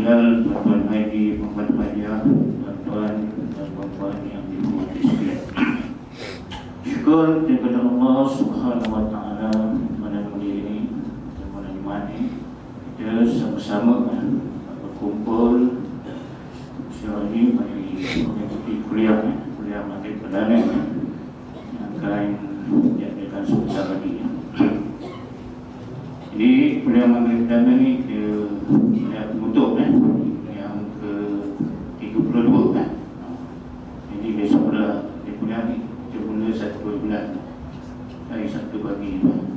Hilal, Tuan Haidi, Muhammad Fajar dan Tuan dan Puan-Puan yang dihormati sekalian Syukur kepada Allah Subhanahu Wa Ta'ala Mana kuliah ini dan mana iman ini Kita sama-sama berkumpul Sekarang ini mari mengikuti kuliah Kuliah Mati Perdana Yang akan sebentar lagi ya. Jadi Perdana Menteri pertama ni dia dah tutup eh yang ke 32 kan. Jadi besok pula dia punya ni dia mula satu bulan dari satu pagi tu.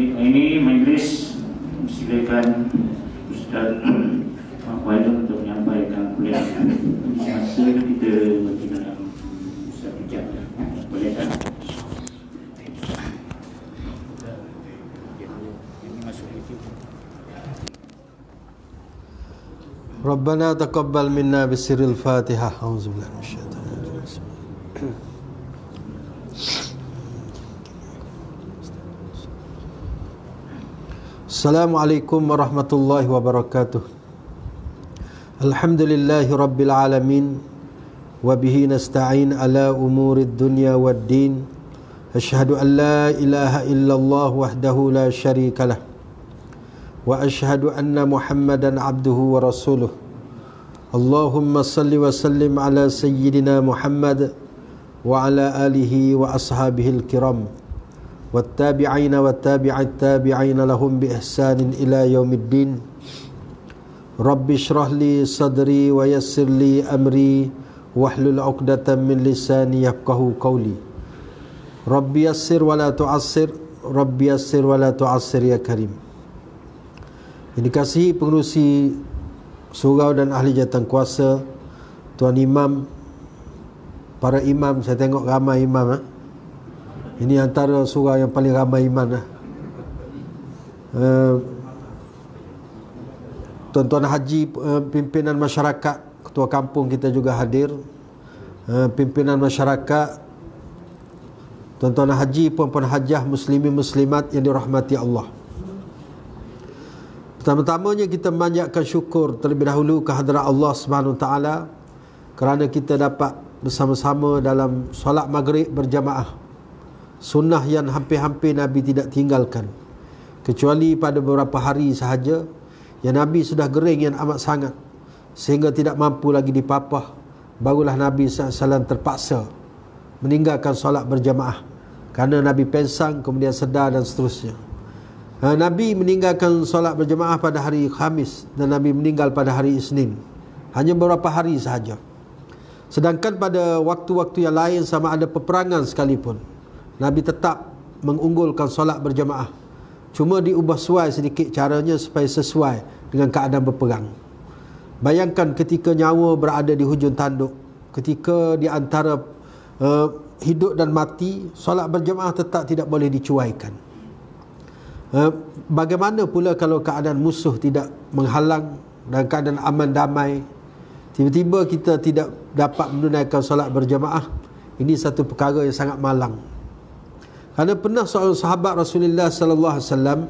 ini majlis silakan Ustaz Mahfaz untuk menyampaikan kuliah masa kita di dalam Ustaz Ijab boleh tak? ربنا تقبل منا بسر الفاتحة أعوذ بالله من الشيطان Assalamualaikum warahmatullahi wabarakatuh Alhamdulillahi rabbil alamin Wabihi nasta'in ala umurid dunya wad din Ashadu an la ilaha illallah wahdahu la sharika lah Wa ashadu anna muhammadan abduhu wa rasuluh Allahumma salli wa sallim ala sayyidina muhammad Wa ala alihi wa ashabihi al-kiram والتابعين والتابع التابعين لهم بإحسان إلى يوم الدين رب اشرح لي صدري ويسر لي أمري واحلل عقدة من لساني يفقه قولي رب يسر ولا تعسر رب يسر ولا تعسر يا كريم Indikasi pengurusi surau dan ahli jatuh kuasa Tuan Imam Para imam, saya tengok ramai imam ha? Ini antara surah yang paling ramai iman lah. Uh, tuan-tuan haji uh, pimpinan masyarakat ketua kampung kita juga hadir uh, pimpinan masyarakat tuan-tuan haji puan-puan hajah muslimin muslimat yang dirahmati Allah pertama-tamanya kita memanjatkan syukur terlebih dahulu kehadiran Allah SWT kerana kita dapat bersama-sama dalam solat maghrib berjamaah sunnah yang hampir-hampir Nabi tidak tinggalkan kecuali pada beberapa hari sahaja yang Nabi sudah gering yang amat sangat sehingga tidak mampu lagi dipapah barulah Nabi SAW terpaksa meninggalkan solat berjamaah kerana Nabi pensang kemudian sedar dan seterusnya ha, Nabi meninggalkan solat berjamaah pada hari Khamis dan Nabi meninggal pada hari Isnin hanya beberapa hari sahaja sedangkan pada waktu-waktu yang lain sama ada peperangan sekalipun Nabi tetap mengunggulkan solat berjemaah Cuma diubah suai sedikit caranya supaya sesuai dengan keadaan berperang Bayangkan ketika nyawa berada di hujung tanduk Ketika di antara uh, hidup dan mati Solat berjemaah tetap tidak boleh dicuaikan uh, Bagaimana pula kalau keadaan musuh tidak menghalang Dan keadaan aman damai Tiba-tiba kita tidak dapat menunaikan solat berjemaah Ini satu perkara yang sangat malang Karena pernah seorang sahabat Rasulullah sallallahu alaihi wasallam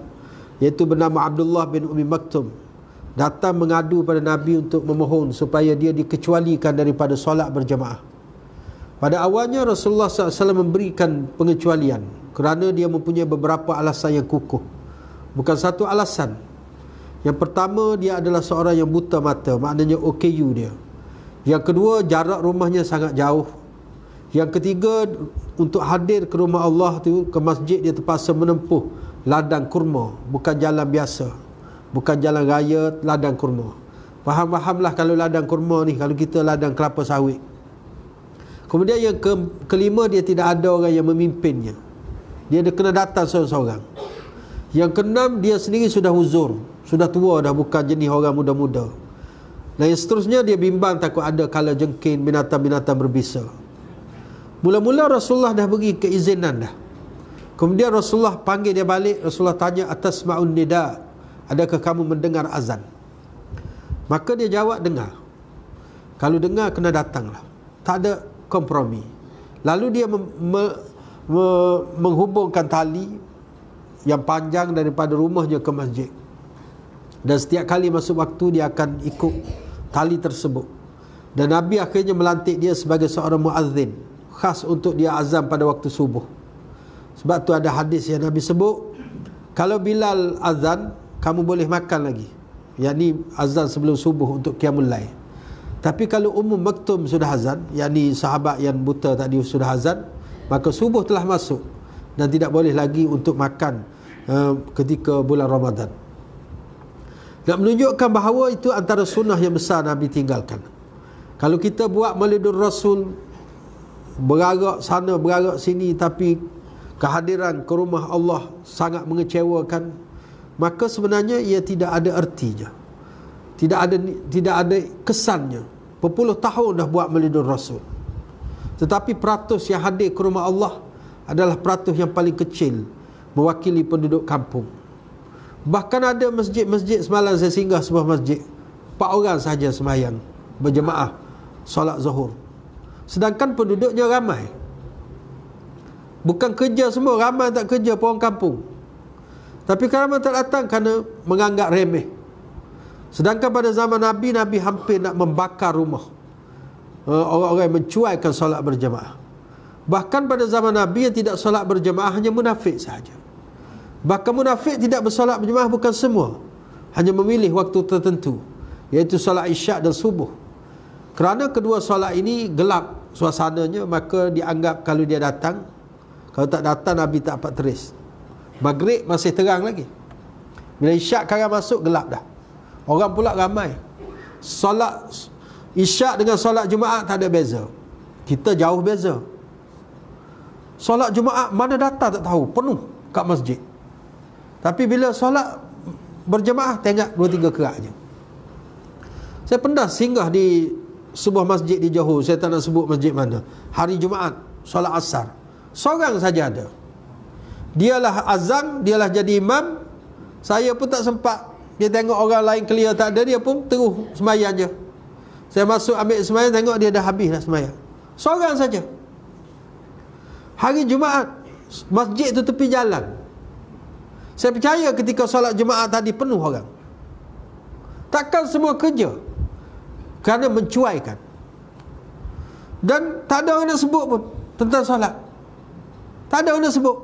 iaitu bernama Abdullah bin Umi Maktum datang mengadu pada Nabi untuk memohon supaya dia dikecualikan daripada solat berjemaah. Pada awalnya Rasulullah SAW memberikan pengecualian kerana dia mempunyai beberapa alasan yang kukuh. Bukan satu alasan. Yang pertama dia adalah seorang yang buta mata, maknanya OKU dia. Yang kedua jarak rumahnya sangat jauh. Yang ketiga untuk hadir ke rumah Allah tu ke masjid dia terpaksa menempuh ladang kurma bukan jalan biasa bukan jalan raya ladang kurma faham-fahamlah kalau ladang kurma ni kalau kita ladang kelapa sawit kemudian yang ke, kelima dia tidak ada orang yang memimpinnya dia ada kena datang seorang-seorang yang keenam dia sendiri sudah uzur sudah tua dah bukan jenis orang muda-muda dan yang seterusnya dia bimbang takut ada kala jengkin binatang-binatang berbisa Mula-mula Rasulullah dah bagi keizinan dah. Kemudian Rasulullah panggil dia balik, Rasulullah tanya atas ma'un nida, adakah kamu mendengar azan? Maka dia jawab dengar. Kalau dengar kena datanglah. Tak ada kompromi. Lalu dia me me me menghubungkan tali yang panjang daripada rumahnya ke masjid. Dan setiap kali masuk waktu dia akan ikut tali tersebut. Dan Nabi akhirnya melantik dia sebagai seorang muazzin khas untuk dia azan pada waktu subuh Sebab tu ada hadis yang Nabi sebut Kalau Bilal azan Kamu boleh makan lagi Yang ni azan sebelum subuh untuk Qiyamul Lai Tapi kalau umum maktum sudah azan Yang ni sahabat yang buta tadi sudah azan Maka subuh telah masuk Dan tidak boleh lagi untuk makan uh, Ketika bulan Ramadan Nak menunjukkan bahawa itu antara sunnah yang besar Nabi tinggalkan kalau kita buat Maulidur Rasul Berarak sana, berarak sini Tapi kehadiran ke rumah Allah sangat mengecewakan Maka sebenarnya ia tidak ada ertinya Tidak ada tidak ada kesannya Berpuluh tahun dah buat melindungi Rasul Tetapi peratus yang hadir ke rumah Allah Adalah peratus yang paling kecil Mewakili penduduk kampung Bahkan ada masjid-masjid semalam saya singgah sebuah masjid Empat orang sahaja semayang Berjemaah Solat zuhur Sedangkan penduduknya ramai Bukan kerja semua Ramai tak kerja pun orang kampung Tapi ramai tak datang Kerana menganggap remeh Sedangkan pada zaman Nabi Nabi hampir nak membakar rumah eh, Orang-orang yang mencuaikan solat berjemaah Bahkan pada zaman Nabi Yang tidak solat berjemaah hanya munafik sahaja Bahkan munafik tidak bersolat berjemaah Bukan semua Hanya memilih waktu tertentu Iaitu solat isyak dan subuh kerana kedua solat ini gelap suasananya Maka dianggap kalau dia datang Kalau tak datang Nabi tak dapat teris Maghrib masih terang lagi Bila isyak sekarang masuk gelap dah Orang pula ramai Solat isyak dengan solat Jumaat tak ada beza Kita jauh beza Solat Jumaat mana datang tak tahu Penuh kat masjid Tapi bila solat berjemaah Tengok dua tiga kerak je Saya pernah singgah di sebuah masjid di Johor saya tak nak sebut masjid mana hari Jumaat solat asar seorang saja ada dialah azan dialah jadi imam saya pun tak sempat dia tengok orang lain clear tak ada dia pun terus sembahyang je saya masuk ambil sembahyang tengok dia dah habis lah sembahyang seorang saja hari Jumaat masjid tu tepi jalan saya percaya ketika solat Jumaat tadi penuh orang takkan semua kerja kerana mencuaikan Dan tak ada orang nak sebut pun Tentang solat Tak ada orang nak sebut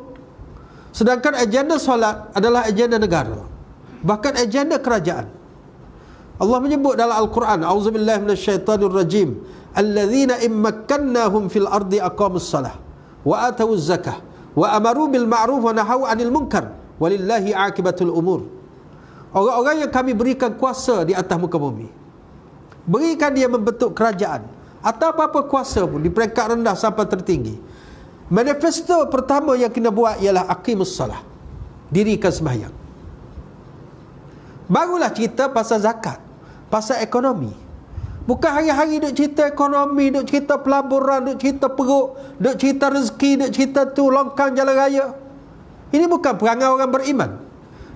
Sedangkan agenda solat adalah agenda negara Bahkan agenda kerajaan Allah menyebut dalam Al-Quran A'udzubillah minasyaitanir rajim Alladzina immakannahum fil ardi aqamus salah Wa atawu zakah Wa amaru bil ma'ruf wa nahawu anil munkar Walillahi akibatul umur Orang-orang yang kami berikan kuasa di atas muka bumi Berikan dia membentuk kerajaan Atau apa-apa kuasa pun Di peringkat rendah sampai tertinggi Manifesto pertama yang kena buat Ialah akimus salah Dirikan sembahyang Barulah cerita pasal zakat Pasal ekonomi Bukan hari-hari duk cerita ekonomi Duk cerita pelaburan, duk cerita perut Duk cerita rezeki, duk cerita tu Longkang jalan raya Ini bukan perangai orang beriman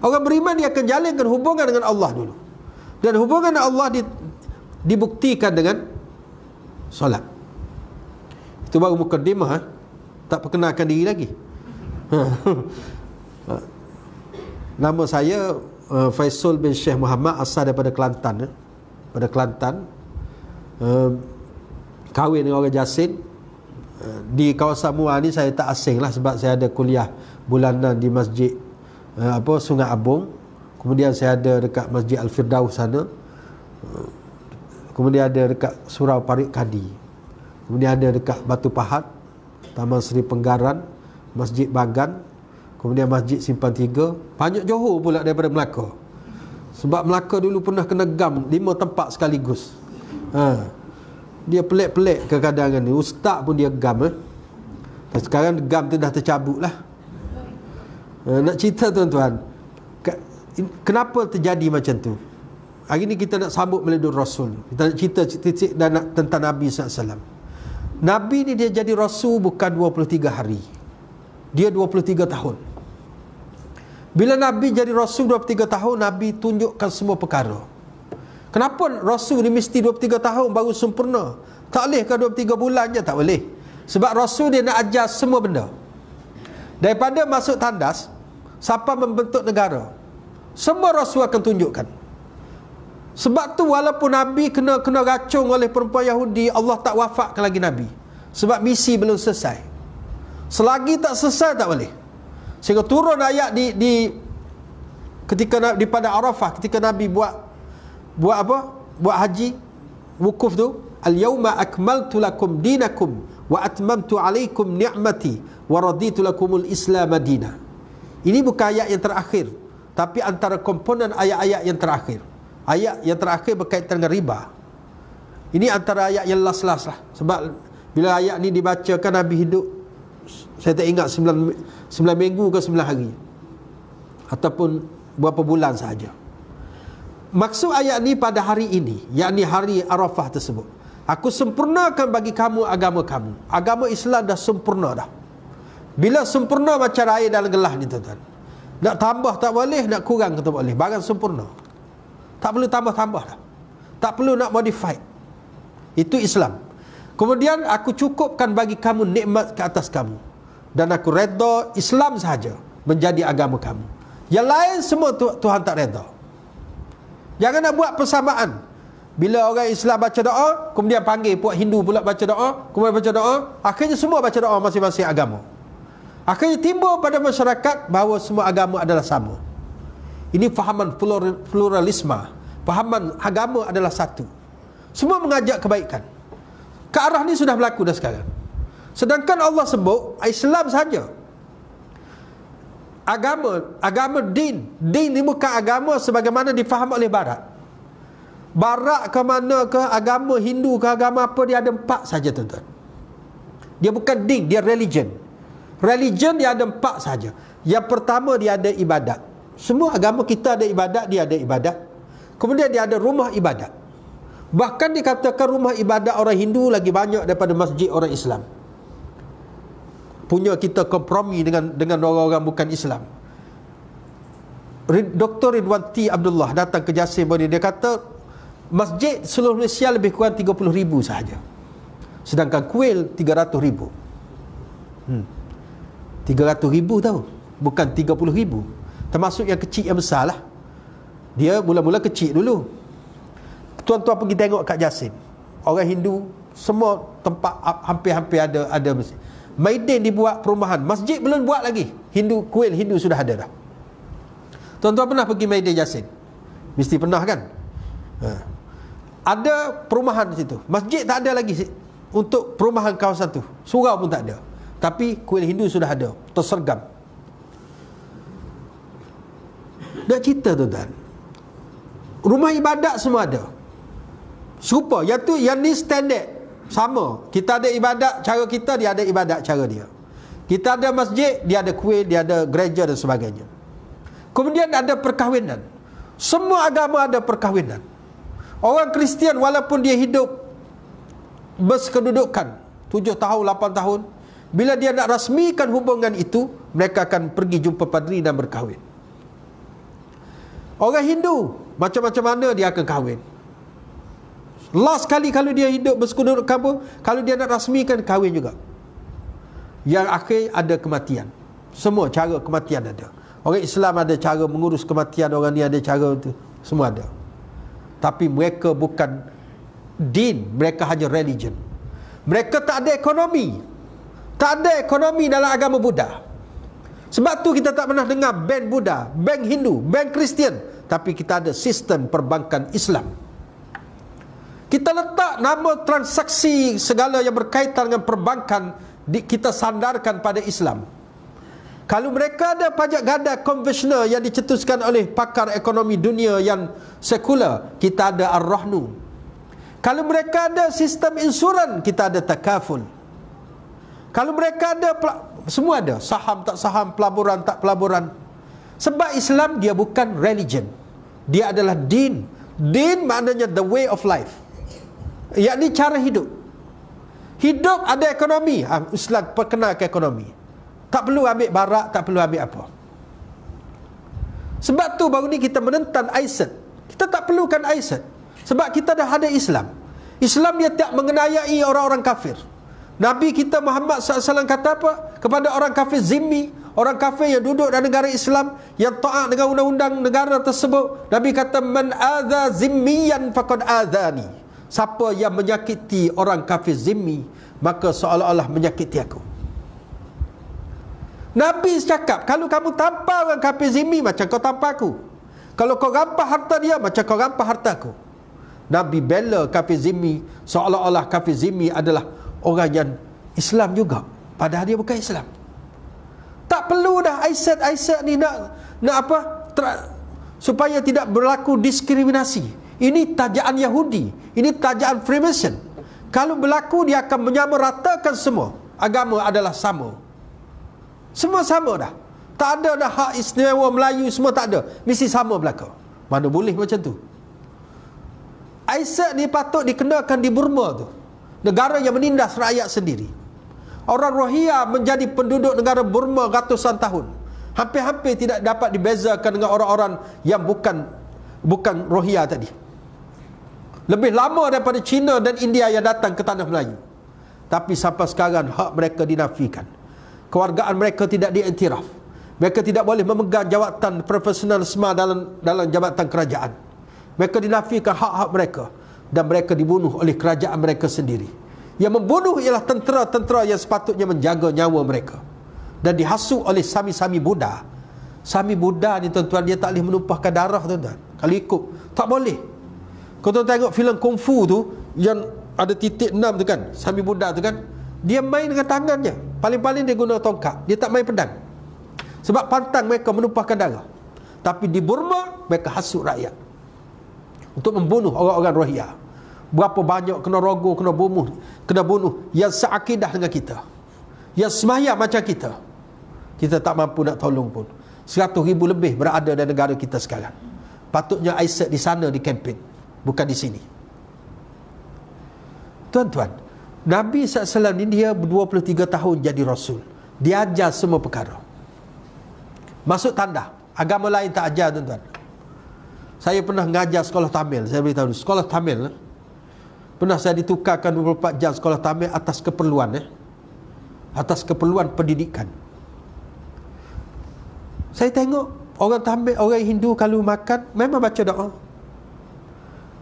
Orang beriman dia akan jalinkan hubungan dengan Allah dulu Dan hubungan Allah di, dibuktikan dengan solat itu baru mukaddimah eh? tak perkenalkan diri lagi ha. nama saya eh, Faisal bin Syekh Muhammad asal daripada Kelantan eh? pada Kelantan kahwin dengan orang Jasin di kawasan Muar ni saya tak asing lah sebab saya ada kuliah bulanan di masjid apa Sungai Abung kemudian saya ada dekat masjid Al-Firdaus sana kemudian ada dekat surau Parik Kadi kemudian ada dekat Batu Pahat Taman Seri Penggaran Masjid Bagan kemudian Masjid Simpan Tiga banyak Johor pula daripada Melaka sebab Melaka dulu pernah kena gam lima tempat sekaligus ha. dia pelik-pelik ke kadang ni ustaz pun dia gam eh. Dan sekarang gam tu dah tercabut lah ha, nak cerita tuan-tuan kenapa terjadi macam tu Hari ni kita nak sambut meledul Rasul ni. Kita nak cerita titik dan nak tentang Nabi SAW. Nabi ni dia jadi Rasul bukan 23 hari. Dia 23 tahun. Bila Nabi jadi Rasul 23 tahun, Nabi tunjukkan semua perkara. Kenapa Rasul ni mesti 23 tahun baru sempurna? Tak boleh ke 23 bulan je? Tak boleh. Sebab Rasul dia nak ajar semua benda. Daripada masuk tandas, siapa membentuk negara, semua Rasul akan tunjukkan. Sebab tu walaupun Nabi kena kena racung oleh perempuan Yahudi, Allah tak wafatkan lagi Nabi. Sebab misi belum selesai. Selagi tak selesai tak boleh. Sehingga turun ayat di di ketika di pada Arafah ketika Nabi buat buat apa? Buat haji wukuf tu, al-yauma akmaltu lakum dinakum wa atmamtu alaikum ni'mati wa raditu lakumul islam adina. Ini bukan ayat yang terakhir, tapi antara komponen ayat-ayat yang terakhir ayat yang terakhir berkaitan dengan riba. Ini antara ayat yang last-last lah. Sebab bila ayat ni dibacakan Nabi hidup, saya tak ingat 9, 9 minggu ke 9 hari. Ataupun berapa bulan sahaja. Maksud ayat ni pada hari ini, yakni hari Arafah tersebut. Aku sempurnakan bagi kamu agama kamu. Agama Islam dah sempurna dah. Bila sempurna macam air dalam gelas ni tuan-tuan. Nak tambah tak boleh, nak kurang tak boleh. Barang sempurna. Tak perlu tambah-tambah dah. Tak perlu nak modify. Itu Islam. Kemudian aku cukupkan bagi kamu nikmat ke atas kamu. Dan aku redha Islam sahaja menjadi agama kamu. Yang lain semua tu, Tuhan tak redha. Jangan nak buat persamaan. Bila orang Islam baca doa, kemudian panggil puak Hindu pula baca doa, kemudian baca doa, akhirnya semua baca doa masing-masing agama. Akhirnya timbul pada masyarakat bahawa semua agama adalah sama. Ini fahaman pluralisme Fahaman agama adalah satu Semua mengajak kebaikan Ke arah ni sudah berlaku dah sekarang Sedangkan Allah sebut Islam saja Agama agama din Din ni bukan agama sebagaimana difaham oleh barat Barat ke mana ke agama Hindu ke agama apa Dia ada empat saja tuan-tuan Dia bukan din, dia religion Religion dia ada empat saja Yang pertama dia ada ibadat semua agama kita ada ibadat, dia ada ibadat. Kemudian dia ada rumah ibadat. Bahkan dikatakan rumah ibadat orang Hindu lagi banyak daripada masjid orang Islam. Punya kita kompromi dengan dengan orang-orang bukan Islam. Dr. Ridwan T. Abdullah datang ke Jasin Bani. Dia kata, masjid seluruh Malaysia lebih kurang 30 ribu sahaja. Sedangkan kuil 300 ribu. Hmm. 300 ribu tau. Bukan 30 ribu termasuk yang kecil yang besar lah dia mula-mula kecil dulu tuan-tuan pergi tengok kat Jasin orang Hindu semua tempat ha- hampir-hampir ada ada masjid Maiden dibuat perumahan masjid belum buat lagi Hindu kuil Hindu sudah ada dah tuan-tuan pernah pergi Maiden Jasin mesti pernah kan ha. ada perumahan di situ masjid tak ada lagi untuk perumahan kawasan tu surau pun tak ada tapi kuil Hindu sudah ada tersergam Nak cerita tuan-tuan Rumah ibadat semua ada Serupa Yang tu yang ni standard Sama Kita ada ibadat cara kita Dia ada ibadat cara dia Kita ada masjid Dia ada kuil Dia ada gereja dan sebagainya Kemudian ada perkahwinan Semua agama ada perkahwinan Orang Kristian walaupun dia hidup Berskedudukan 7 tahun, 8 tahun Bila dia nak rasmikan hubungan itu Mereka akan pergi jumpa padri dan berkahwin Orang Hindu Macam-macam mana dia akan kahwin Last kali kalau dia hidup bersekundurkan pun Kalau dia nak rasmikan kahwin juga Yang akhir ada kematian Semua cara kematian ada Orang Islam ada cara mengurus kematian Orang ni ada cara itu Semua ada Tapi mereka bukan Din Mereka hanya religion Mereka tak ada ekonomi Tak ada ekonomi dalam agama Buddha sebab tu kita tak pernah dengar bank Buddha, bank Hindu, bank Kristian. Tapi kita ada sistem perbankan Islam. Kita letak nama transaksi segala yang berkaitan dengan perbankan kita sandarkan pada Islam. Kalau mereka ada pajak gada konvensional yang dicetuskan oleh pakar ekonomi dunia yang sekular, kita ada ar-rahnu. Kalau mereka ada sistem insuran, kita ada takaful. Kalau mereka ada semua ada Saham tak saham Pelaburan tak pelaburan Sebab Islam dia bukan religion Dia adalah din Din maknanya the way of life ni cara hidup Hidup ada ekonomi ah, Islam ke ekonomi Tak perlu ambil barak Tak perlu ambil apa Sebab tu baru ni kita menentang Aisyah Kita tak perlukan Aisyah Sebab kita dah ada Islam Islam dia tak mengenayai orang-orang kafir Nabi kita Muhammad SAW kata apa? kepada orang kafir zimmi orang kafir yang duduk dalam negara Islam yang taat dengan undang-undang negara tersebut nabi kata man adza zimmiyan faqad adzani siapa yang menyakiti orang kafir zimmi maka seolah-olah menyakiti aku nabi cakap kalau kamu tanpa orang kafir zimmi macam kau tanpa aku kalau kau rampas harta dia macam kau rampas hartaku nabi bela kafir zimmi seolah-olah kafir zimmi adalah orang yang Islam juga padahal dia bukan Islam. Tak perlu dah Aisyah Aisyah ni nak nak apa? Ter, supaya tidak berlaku diskriminasi. Ini tajaan Yahudi, ini tajaan Freemason. Kalau berlaku dia akan menyamaratakan semua. Agama adalah sama. Semua sama dah. Tak ada dah hak istimewa Melayu semua tak ada. Mesti sama berlaku. Mana boleh macam tu? Aisyah ni patut dikenakan di Burma tu. Negara yang menindas rakyat sendiri. Orang Rohia menjadi penduduk negara Burma ratusan tahun. Hampir-hampir tidak dapat dibezakan dengan orang-orang yang bukan bukan Rohia tadi. Lebih lama daripada China dan India yang datang ke tanah Melayu. Tapi sampai sekarang hak mereka dinafikan. keluargaan mereka tidak diiktiraf. Mereka tidak boleh memegang jawatan profesional SMA dalam dalam jabatan kerajaan. Mereka dinafikan hak-hak mereka dan mereka dibunuh oleh kerajaan mereka sendiri. Yang membunuh ialah tentera-tentera yang sepatutnya menjaga nyawa mereka Dan dihasut oleh sami-sami Buddha Sami Buddha ni tuan-tuan dia tak boleh menumpahkan darah tuan-tuan Kalau ikut, tak boleh Kau tuan, -tuan tengok filem Kung Fu tu Yang ada titik enam tu kan Sami Buddha tu kan Dia main dengan tangannya Paling-paling dia guna tongkat Dia tak main pedang Sebab pantang mereka menumpahkan darah Tapi di Burma mereka hasut rakyat Untuk membunuh orang-orang rohiyah berapa banyak kena rogoh, kena bunuh, kena bunuh yang seakidah dengan kita. Yang semayak macam kita. Kita tak mampu nak tolong pun. 100 ribu lebih berada dalam negara kita sekarang. Patutnya Aisyah di sana di kempen, bukan di sini. Tuan-tuan, Nabi SAW ni dia 23 tahun jadi Rasul. Dia ajar semua perkara. Masuk tanda. Agama lain tak ajar tuan-tuan. Saya pernah ngajar sekolah Tamil. Saya beritahu dulu. Sekolah Tamil. Pernah saya ditukarkan 24 jam sekolah tamir atas keperluan eh? Atas keperluan pendidikan Saya tengok orang tamir, orang Hindu kalau makan Memang baca doa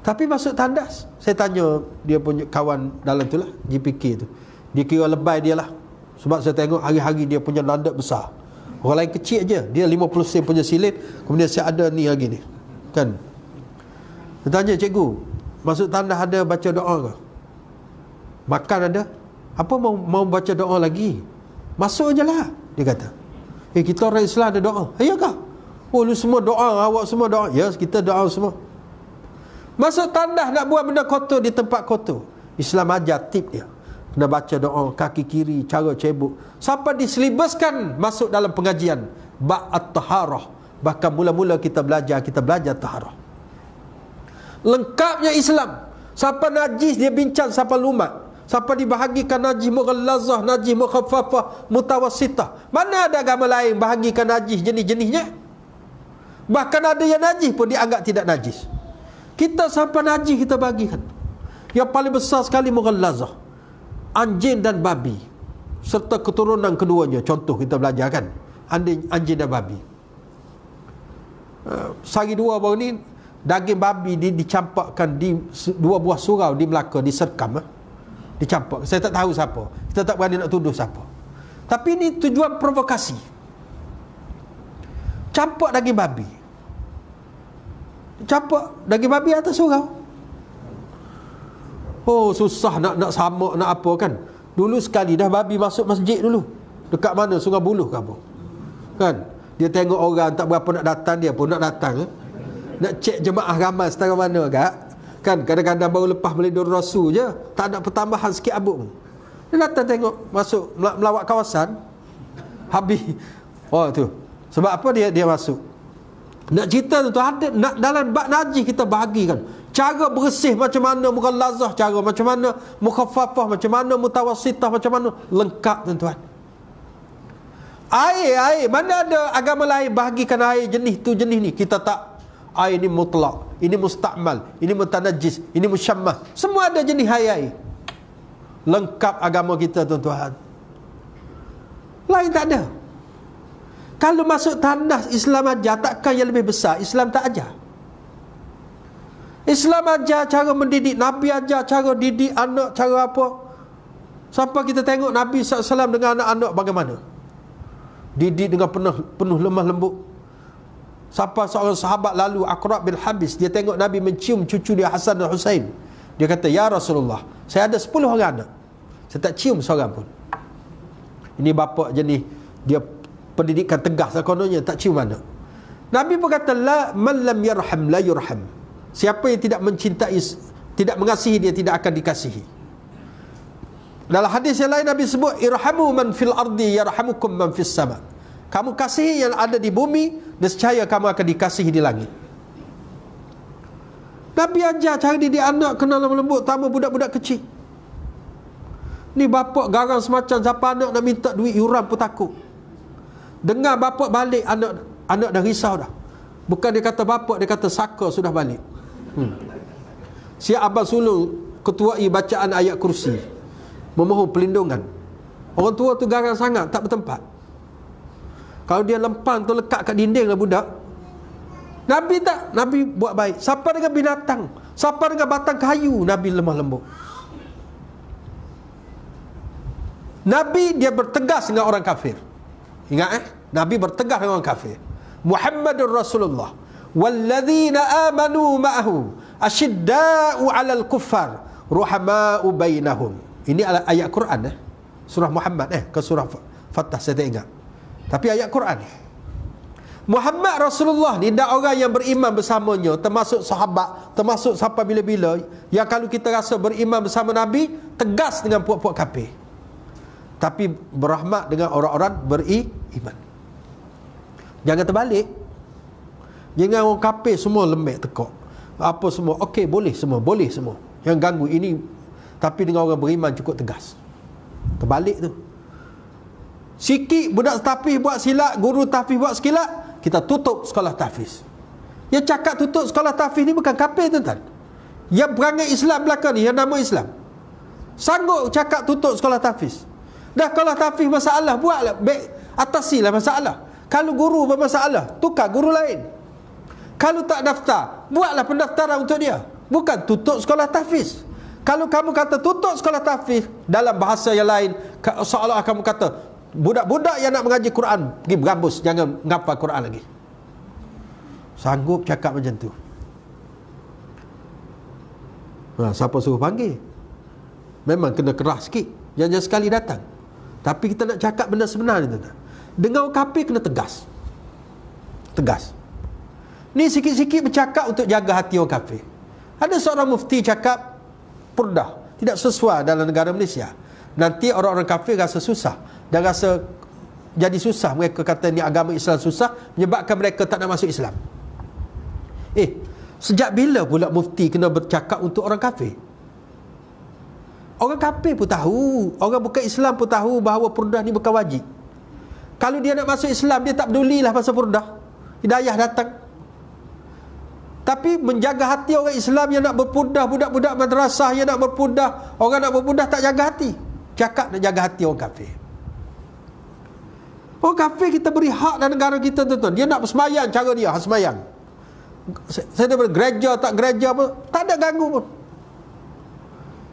Tapi masuk tandas Saya tanya dia punya kawan dalam tu lah GPK tu Dia kira lebay dia lah Sebab saya tengok hari-hari dia punya landak besar Orang lain kecil je Dia 50 sen punya silin Kemudian saya ada ni lagi ni Kan Saya tanya cikgu Maksud tanda ada baca doa ke? Makan ada? Apa mau, mau baca doa lagi? Masuk je lah, dia kata. Eh, kita orang Islam ada doa. Ya kah? Oh, lu semua doa, awak semua doa. Ya, yes, kita doa semua. Masuk tanda nak buat benda kotor di tempat kotor. Islam aja tip dia. Kena baca doa kaki kiri, cara cebuk. Sampai diselibaskan masuk dalam pengajian. Ba'at taharah. Bahkan mula-mula kita belajar, kita belajar taharah. Lengkapnya Islam Siapa najis dia bincang siapa lumat Siapa dibahagikan najis mughallazah Najis mughafafah mutawasitah Mana ada agama lain bahagikan najis jenis-jenisnya Bahkan ada yang najis pun dianggap tidak najis Kita siapa najis kita bagikan Yang paling besar sekali mughallazah Anjing dan babi Serta keturunan keduanya Contoh kita belajar kan Anjing dan babi uh, Sari dua baru ni daging babi di, dicampakkan di dua buah surau di Melaka diserkam eh? dicampak saya tak tahu siapa kita tak berani nak tuduh siapa tapi ini tujuan provokasi campak daging babi campak daging babi atas surau oh susah nak nak sama nak apa kan dulu sekali dah babi masuk masjid dulu dekat mana sungai buluh ke apa kan dia tengok orang tak berapa nak datang dia pun nak datang eh? nak cek jemaah ramai setara mana agak kan kadang-kadang baru lepas melindur rasul je tak ada pertambahan sikit abuk dia datang tengok masuk melawat kawasan habis oh tu sebab apa dia dia masuk nak cerita tu, ada nak, dalam bab najis kita bahagikan cara bersih macam mana muka lazah cara macam mana muka fafah macam mana mutawasitah macam mana lengkap tuan-tuan air air mana ada agama lain bahagikan air jenis tu jenis ni kita tak air ini mutlak ini mustakmal ini mutanajis ini musyammah semua ada jenis hayai lengkap agama kita tuan-tuan lain tak ada kalau masuk tanah Islam ajar takkan yang lebih besar Islam tak ajar Islam ajar cara mendidik Nabi ajar cara didik anak cara apa sampai kita tengok Nabi SAW dengan anak-anak bagaimana didik dengan penuh, penuh lemah lembut Siapa seorang sahabat lalu Akrab bin Habis Dia tengok Nabi mencium cucu dia Hasan dan Hussein Dia kata Ya Rasulullah Saya ada 10 orang anak Saya tak cium seorang pun Ini bapak jenis Dia pendidikan tegas lah Kononnya tak cium anak Nabi pun kata La man lam yarham la yurham Siapa yang tidak mencintai Tidak mengasihi dia tidak akan dikasihi Dalam hadis yang lain Nabi sebut Irhamu man fil ardi Yarhamukum man fis sama' Kamu kasihi yang ada di bumi Nescaya kamu akan dikasihi di langit Nabi ajar cara didik anak kenal lembut Tama budak-budak kecil Ni bapak garang semacam Siapa anak nak minta duit yuran pun takut Dengar bapak balik Anak anak dah risau dah Bukan dia kata bapak, dia kata saka sudah balik hmm. Si abang sulung ketuai bacaan ayat kursi Memohon pelindungan. Orang tua tu garang sangat, tak bertempat kalau dia lempang tu lekat kat dinding lah budak Nabi tak Nabi buat baik Sapa dengan binatang Sapa dengan batang kayu Nabi lemah lembut Nabi dia bertegas dengan orang kafir Ingat eh Nabi bertegas dengan orang kafir Muhammadur Rasulullah Walladzina amanu ma'ahu Ashidda'u alal kuffar Ruhama'u bainahum Ini ayat Quran eh Surah Muhammad eh Ke surah Fatah saya tak ingat tapi ayat Quran Muhammad Rasulullah ni dah orang yang beriman bersamanya termasuk sahabat termasuk sampai bila-bila yang kalau kita rasa beriman bersama Nabi tegas dengan puak-puak kafir tapi berahmat dengan orang-orang beriman jangan terbalik jangan orang kafir semua lembek tekok apa semua okey boleh semua boleh semua yang ganggu ini tapi dengan orang beriman cukup tegas terbalik tu Sikit budak tafiz buat silap, guru tafiz buat silap, kita tutup sekolah tafiz. Yang cakap tutup sekolah tafiz ni bukan kafir tuan-tuan. Yang berangan Islam belakang ni, yang nama Islam. Sanggup cakap tutup sekolah tafiz. Dah sekolah tafiz masalah, buatlah. Atasilah masalah. Kalau guru bermasalah, tukar guru lain. Kalau tak daftar, buatlah pendaftaran untuk dia. Bukan tutup sekolah tafiz. Kalau kamu kata tutup sekolah tafiz, dalam bahasa yang lain, seolah-olah kamu kata Budak-budak yang nak mengaji Quran Pergi berambus Jangan ngapa Quran lagi Sanggup cakap macam tu ha, Siapa suruh panggil Memang kena kerah sikit Jangan-jangan sekali datang Tapi kita nak cakap benda sebenar ni tuan Dengar kapi kena tegas Tegas Ni sikit-sikit bercakap untuk jaga hati orang kafe Ada seorang mufti cakap Purdah Tidak sesuai dalam negara Malaysia Nanti orang-orang kafe rasa susah dan rasa jadi susah mereka kata ni agama Islam susah menyebabkan mereka tak nak masuk Islam. Eh, sejak bila pula mufti kena bercakap untuk orang kafir? Orang kafir pun tahu, orang bukan Islam pun tahu bahawa perdah ni bukan wajib. Kalau dia nak masuk Islam dia tak pedulilah pasal perdah. Hidayah datang. Tapi menjaga hati orang Islam yang nak berpudah budak-budak madrasah yang nak berpudah, orang nak berpudah tak jaga hati. Cakap nak jaga hati orang kafir. Oh kafir kita beri hak dalam negara kita tu, tuan Dia nak bersemayang cara dia, hak semayang. Saya daripada gereja tak gereja pun, tak ada ganggu pun.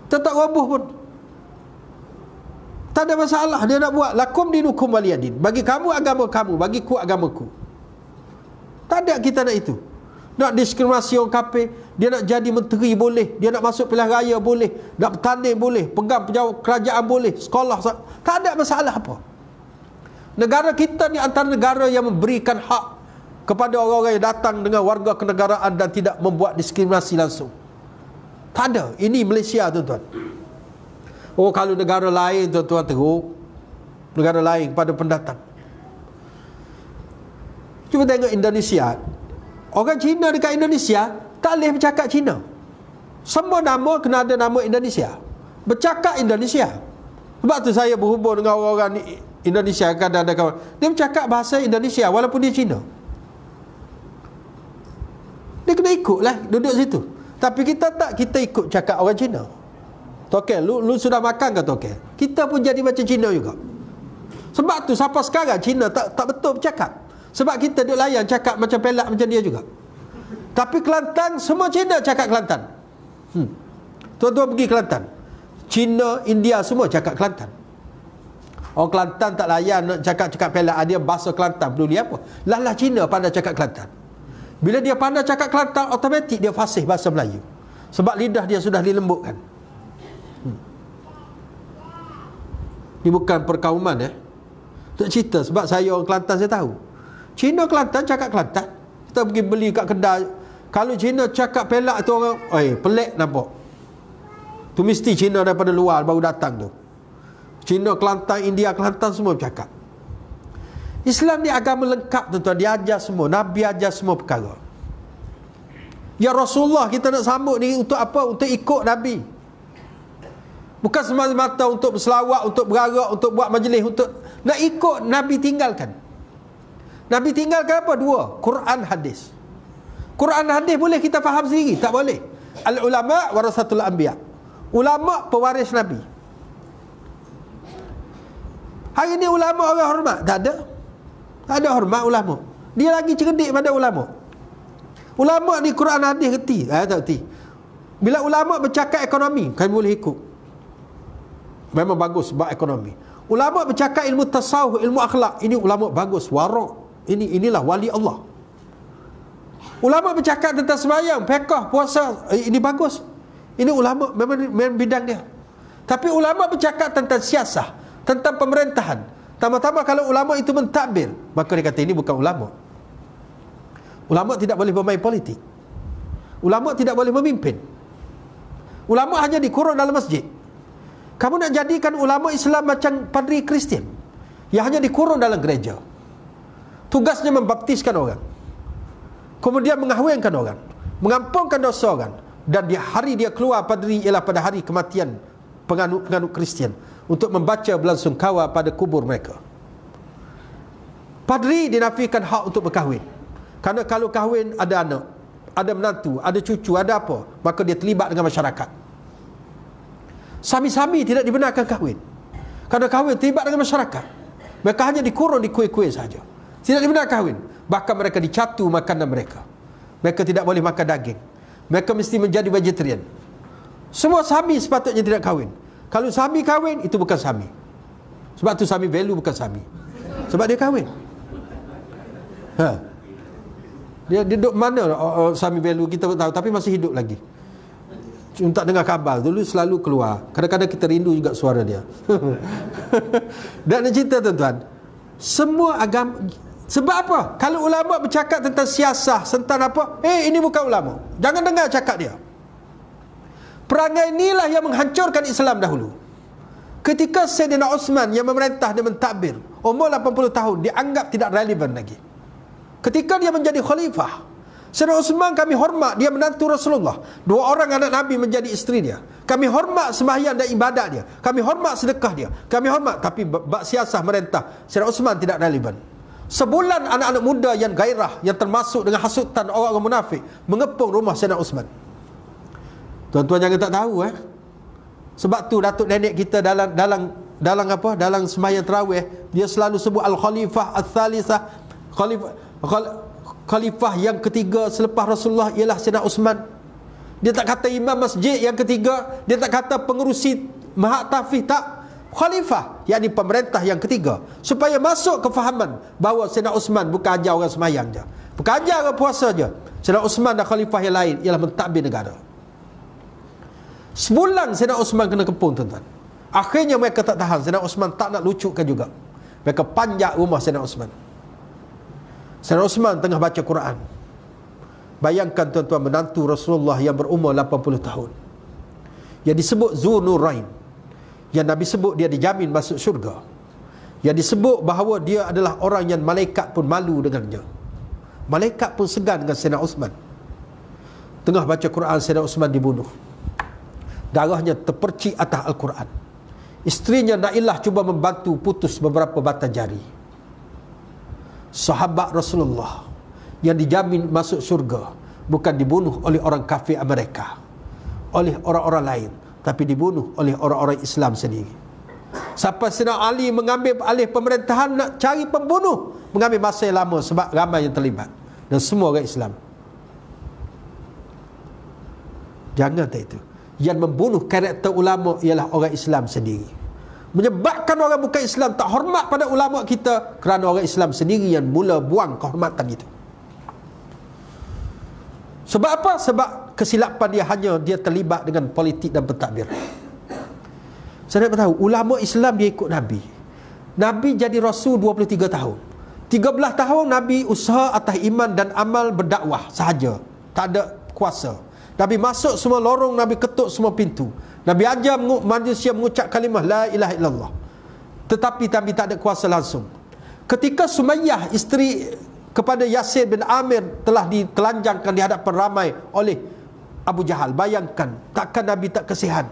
tak roboh pun. Tak ada masalah dia nak buat. Lakum dinukum waliyadin. Bagi kamu agama kamu, bagi ku agamaku. Tak ada kita nak itu. Nak diskriminasi orang kafir, dia nak jadi menteri boleh, dia nak masuk pilihan raya boleh, nak bertanding boleh, pegang pejabat kerajaan boleh, sekolah. Tak ada masalah -apa. Negara kita ni antara negara yang memberikan hak kepada orang-orang yang datang dengan warga kenegaraan dan tidak membuat diskriminasi langsung. Tak ada. Ini Malaysia tuan-tuan. Oh kalau negara lain tuan-tuan teruk. Negara lain kepada pendatang. Cuba tengok Indonesia. Orang Cina dekat Indonesia tak boleh bercakap Cina. Semua nama kena ada nama Indonesia. Bercakap Indonesia. Sebab tu saya berhubung dengan orang-orang ni Indonesia kadang ada kawan dia bercakap bahasa Indonesia walaupun dia Cina dia kena ikut lah duduk situ tapi kita tak kita ikut cakap orang Cina Tokel, lu, lu sudah makan ke Tokel? kita pun jadi macam Cina juga sebab tu sampai sekarang Cina tak tak betul bercakap sebab kita duduk layan cakap macam pelak macam dia juga tapi Kelantan semua Cina cakap Kelantan hmm. tuan-tuan hmm. pergi Kelantan Cina, India semua cakap Kelantan Orang Kelantan tak layan nak cakap-cakap pelak ah, dia bahasa Kelantan dia apa. Lah-lah Cina pandai cakap Kelantan. Bila dia pandai cakap Kelantan automatik dia fasih bahasa Melayu. Sebab lidah dia sudah dilembutkan. Hmm. Ini bukan perkauman eh. Tak cerita sebab saya orang Kelantan saya tahu. Cina Kelantan cakap Kelantan. Kita pergi beli kat kedai. Kalau Cina cakap pelak tu orang, eh pelik nampak. Tu mesti Cina daripada luar baru datang tu. Cina, Kelantan, India, Kelantan semua bercakap Islam ni agama lengkap tuan-tuan Dia ajar semua, Nabi ajar semua perkara Ya Rasulullah kita nak sambut ni untuk apa? Untuk ikut Nabi Bukan semata-mata untuk berselawat, untuk berarak, untuk buat majlis untuk Nak ikut Nabi tinggalkan Nabi tinggalkan apa? Dua, Quran hadis Quran hadis boleh kita faham sendiri? Tak boleh Al-ulama' warasatul anbiya' Ulama' pewaris Nabi' Hari ni ulama orang hormat Tak ada Tak ada hormat ulama Dia lagi cerdik pada ulama Ulama ni Quran hadis kerti eh, Tak kerti Bila ulama bercakap ekonomi Kami boleh ikut Memang bagus sebab ekonomi Ulama bercakap ilmu tasawuf, ilmu akhlak Ini ulama bagus, warak ini Inilah wali Allah Ulama bercakap tentang sembahyang Pekah, puasa, eh, ini bagus Ini ulama, memang, memang bidang dia Tapi ulama bercakap tentang siasah tentang pemerintahan. Tama-tama kalau ulama itu mentadbir, maka dia kata ini bukan ulama. Ulama tidak boleh bermain politik. Ulama tidak boleh memimpin. Ulama hanya dikurung dalam masjid. Kamu nak jadikan ulama Islam macam padri Kristian yang hanya dikurung dalam gereja. Tugasnya membaptiskan orang. Kemudian mengahwinkan orang, mengampunkan dosa orang dan di hari dia keluar padri ialah pada hari kematian penganut-penganut Kristian. -penganut untuk membaca belasungkawa pada kubur mereka. Padri dinafikan hak untuk berkahwin. Kerana kalau kahwin ada anak, ada menantu, ada cucu, ada apa, maka dia terlibat dengan masyarakat. Sami-sami tidak dibenarkan kahwin. Kerana kahwin terlibat dengan masyarakat. Mereka hanya dikurung di kuih-kuih saja. Tidak dibenarkan kahwin. Bahkan mereka dicatu makanan mereka. Mereka tidak boleh makan daging. Mereka mesti menjadi vegetarian. Semua sami sepatutnya tidak kahwin. Kalau suami kahwin itu bukan suami. Sebab tu suami value bukan suami. Sebab dia kahwin. Ha. Dia, dia duduk mana uh, oh, uh, oh, suami value kita tak tahu tapi masih hidup lagi. Cuma tak dengar khabar dulu selalu keluar. Kadang-kadang kita rindu juga suara dia. Dan nak cerita tuan-tuan. Semua agama sebab apa? Kalau ulama bercakap tentang siasah, tentang apa? Eh, hey, ini bukan ulama. Jangan dengar cakap dia. Perangai inilah yang menghancurkan Islam dahulu. Ketika Sayyidina Osman yang memerintah dan mentadbir, umur 80 tahun dianggap tidak relevan lagi. Ketika dia menjadi khalifah, Sayyidina Osman kami hormat dia menantu Rasulullah. Dua orang anak Nabi menjadi isteri dia. Kami hormat sembahyang dan ibadat dia. Kami hormat sedekah dia. Kami hormat tapi bak siasah merintah Sayyidina Osman tidak relevan. Sebulan anak-anak muda yang gairah yang termasuk dengan hasutan orang-orang munafik mengepung rumah Sayyidina Osman. Tuan-tuan jangan tak tahu eh. Sebab tu datuk nenek kita dalam dalam dalam apa? Dalam semaya tarawih, dia selalu sebut al-khalifah ats-tsalisah. Khalifah khal, khalifah yang ketiga selepas Rasulullah ialah Sayyidina Uthman. Dia tak kata imam masjid yang ketiga, dia tak kata pengerusi mahat tahfiz tak khalifah yakni pemerintah yang ketiga supaya masuk kefahaman bahawa Sayyidina Uthman bukan ajar orang sembahyang je. Bukan ajar orang puasa je. Sayyidina Uthman dan khalifah yang lain ialah mentadbir negara. Sebulan Sena Osman kena kepung tuan-tuan. Akhirnya mereka tak tahan. Sena Osman tak nak lucukkan juga. Mereka panjat rumah Sena Osman. Sena Osman tengah baca Quran. Bayangkan tuan-tuan menantu Rasulullah yang berumur 80 tahun. Yang disebut Zunurain. Yang Nabi sebut dia dijamin masuk syurga. Yang disebut bahawa dia adalah orang yang malaikat pun malu dengannya. Malaikat pun segan dengan Sena Osman. Tengah baca Quran, Sena Osman dibunuh darahnya terpercik atas Al-Quran. Isterinya Nailah cuba membantu putus beberapa batang jari. Sahabat Rasulullah yang dijamin masuk surga bukan dibunuh oleh orang kafir Amerika. Oleh orang-orang lain. Tapi dibunuh oleh orang-orang Islam sendiri. Sampai Sina Ali mengambil alih pemerintahan nak cari pembunuh. Mengambil masa yang lama sebab ramai yang terlibat. Dan semua orang Islam. Jangan tak itu yang membunuh karakter ulama ialah orang Islam sendiri menyebabkan orang bukan Islam tak hormat pada ulama kita kerana orang Islam sendiri yang mula buang kehormatan itu sebab apa sebab kesilapan dia hanya dia terlibat dengan politik dan pentadbir saya nak tahu ulama Islam dia ikut nabi nabi jadi rasul 23 tahun 13 tahun nabi usaha atas iman dan amal berdakwah sahaja tak ada kuasa Nabi masuk semua lorong, Nabi ketuk semua pintu. Nabi ajar manusia mengucap kalimah la ilaha illallah. Tetapi Nabi tak ada kuasa langsung. Ketika Sumayyah isteri kepada Yasir bin Amir telah ditelanjangkan di hadapan ramai oleh Abu Jahal. Bayangkan takkan Nabi tak kesihan.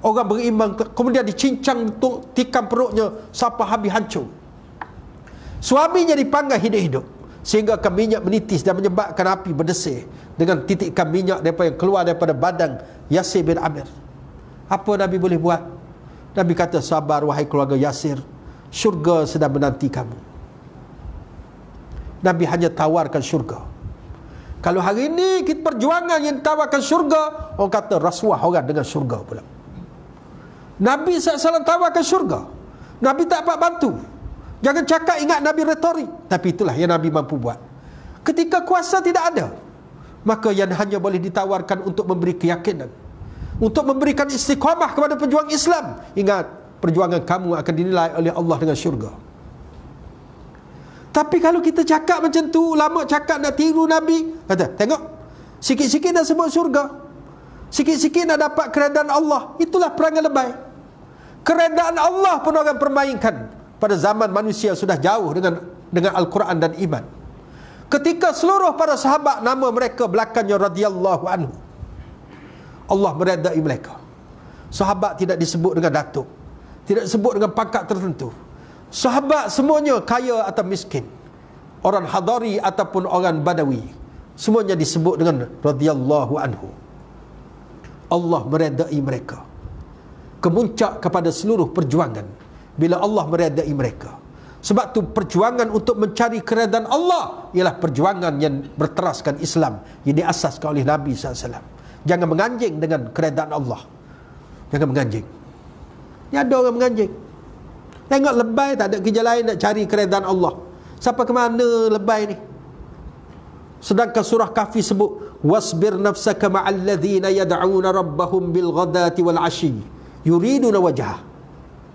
Orang beriman kemudian dicincang untuk tikam perutnya sapa habis hancur. Suaminya dipanggil hidup-hidup sehingga keminyak menitis dan menyebabkan api berdesir dengan titikkan minyak depa yang keluar daripada badan Yasir bin Amir. Apa Nabi boleh buat? Nabi kata sabar wahai keluarga Yasir, syurga sedang menanti kamu. Nabi hanya tawarkan syurga. Kalau hari ini kita perjuangan yang tawarkan syurga, orang kata rasuah orang dengan syurga pula. Nabi SAW tawarkan syurga. Nabi tak dapat bantu. Jangan cakap ingat Nabi retorik. Tapi itulah yang Nabi mampu buat. Ketika kuasa tidak ada, maka yang hanya boleh ditawarkan untuk memberi keyakinan untuk memberikan istiqamah kepada pejuang Islam ingat perjuangan kamu akan dinilai oleh Allah dengan syurga tapi kalau kita cakap macam tu lama cakap nak tiru nabi kata tengok sikit-sikit dah sebut syurga sikit-sikit nak dapat keredaan Allah itulah perangai lebay keredaan Allah pun orang permainkan pada zaman manusia sudah jauh dengan dengan al-Quran dan iman ketika seluruh para sahabat nama mereka belakangnya radhiyallahu anhu Allah meredai mereka sahabat tidak disebut dengan datuk tidak disebut dengan pangkat tertentu sahabat semuanya kaya atau miskin orang hadari ataupun orang badawi semuanya disebut dengan radhiyallahu anhu Allah meredai mereka kemuncak kepada seluruh perjuangan bila Allah meredai mereka sebab tu perjuangan untuk mencari keredan Allah ialah perjuangan yang berteraskan Islam yang diasaskan oleh Nabi SAW. Jangan menganjing dengan keredan Allah. Jangan menganjing. Ni ada orang menganjing. Tengok lebay tak ada kerja lain nak cari keredan Allah. Siapa ke mana lebay ni? Sedangkan surah Kahfi sebut wasbir nafsaka ma'alladhina yad'una rabbahum bil ghadati wal 'ashi yuriduna wajhah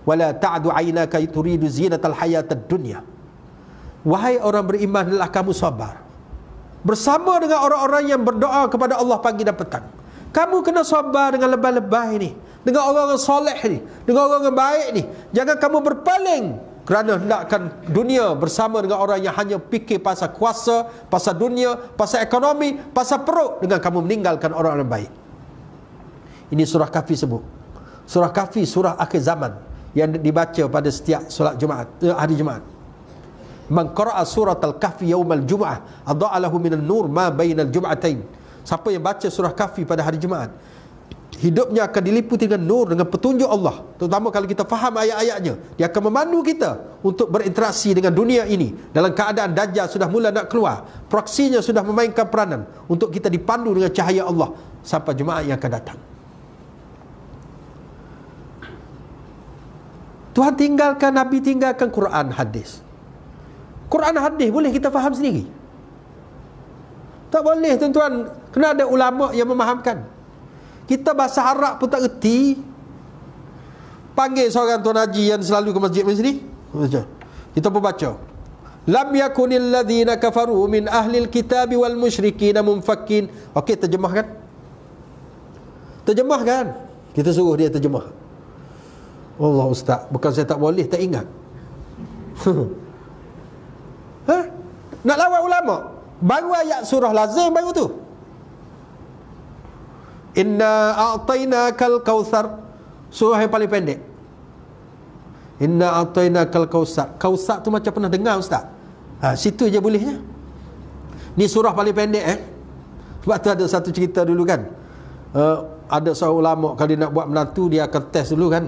wala ta'du aynaka turidu zinatal hayatad dunya wahai orang beriman hendaklah kamu sabar bersama dengan orang-orang yang berdoa kepada Allah pagi dan petang kamu kena sabar dengan lebah-lebah ini dengan orang-orang soleh ini, dengan orang-orang baik ini. jangan kamu berpaling kerana hendakkan dunia bersama dengan orang yang hanya fikir pasal kuasa pasal dunia pasal ekonomi pasal perut dengan kamu meninggalkan orang-orang baik ini surah kafir sebut surah kafir surah akhir zaman yang dibaca pada setiap solat Jumaat eh, hari Jumaat man qara'a surah al-kahfi yaumal jum'ah adha'alahu minan nur ma bainal jum'atain siapa yang baca surah kahfi pada hari Jumaat hidupnya akan diliputi dengan nur dengan petunjuk Allah terutama kalau kita faham ayat-ayatnya dia akan memandu kita untuk berinteraksi dengan dunia ini dalam keadaan dajjal sudah mula nak keluar proksinya sudah memainkan peranan untuk kita dipandu dengan cahaya Allah sampai jumaat yang akan datang Tuhan tinggalkan Nabi tinggalkan Quran hadis Quran hadis boleh kita faham sendiri Tak boleh tuan-tuan Kena ada ulama yang memahamkan Kita bahasa Arab pun tak erti Panggil seorang Tuan Haji yang selalu ke masjid macam ni Kita pun baca Lam yakunil ladhina kafaru min ahli alkitabi wal musyrikina munfakkin Okey terjemahkan Terjemahkan Kita suruh dia terjemahkan Allah ustaz Bukan saya tak boleh Tak ingat ha? Nak lawan ulama Baru ayat surah lazim baru tu Inna a'tayna kal kawthar Surah yang paling pendek Inna a'tayna kal kawthar Kawthar tu macam pernah dengar ustaz ha, Situ je bolehnya Ni surah paling pendek eh Sebab tu ada satu cerita dulu kan uh, Ada seorang ulama Kali nak buat menantu dia akan test dulu kan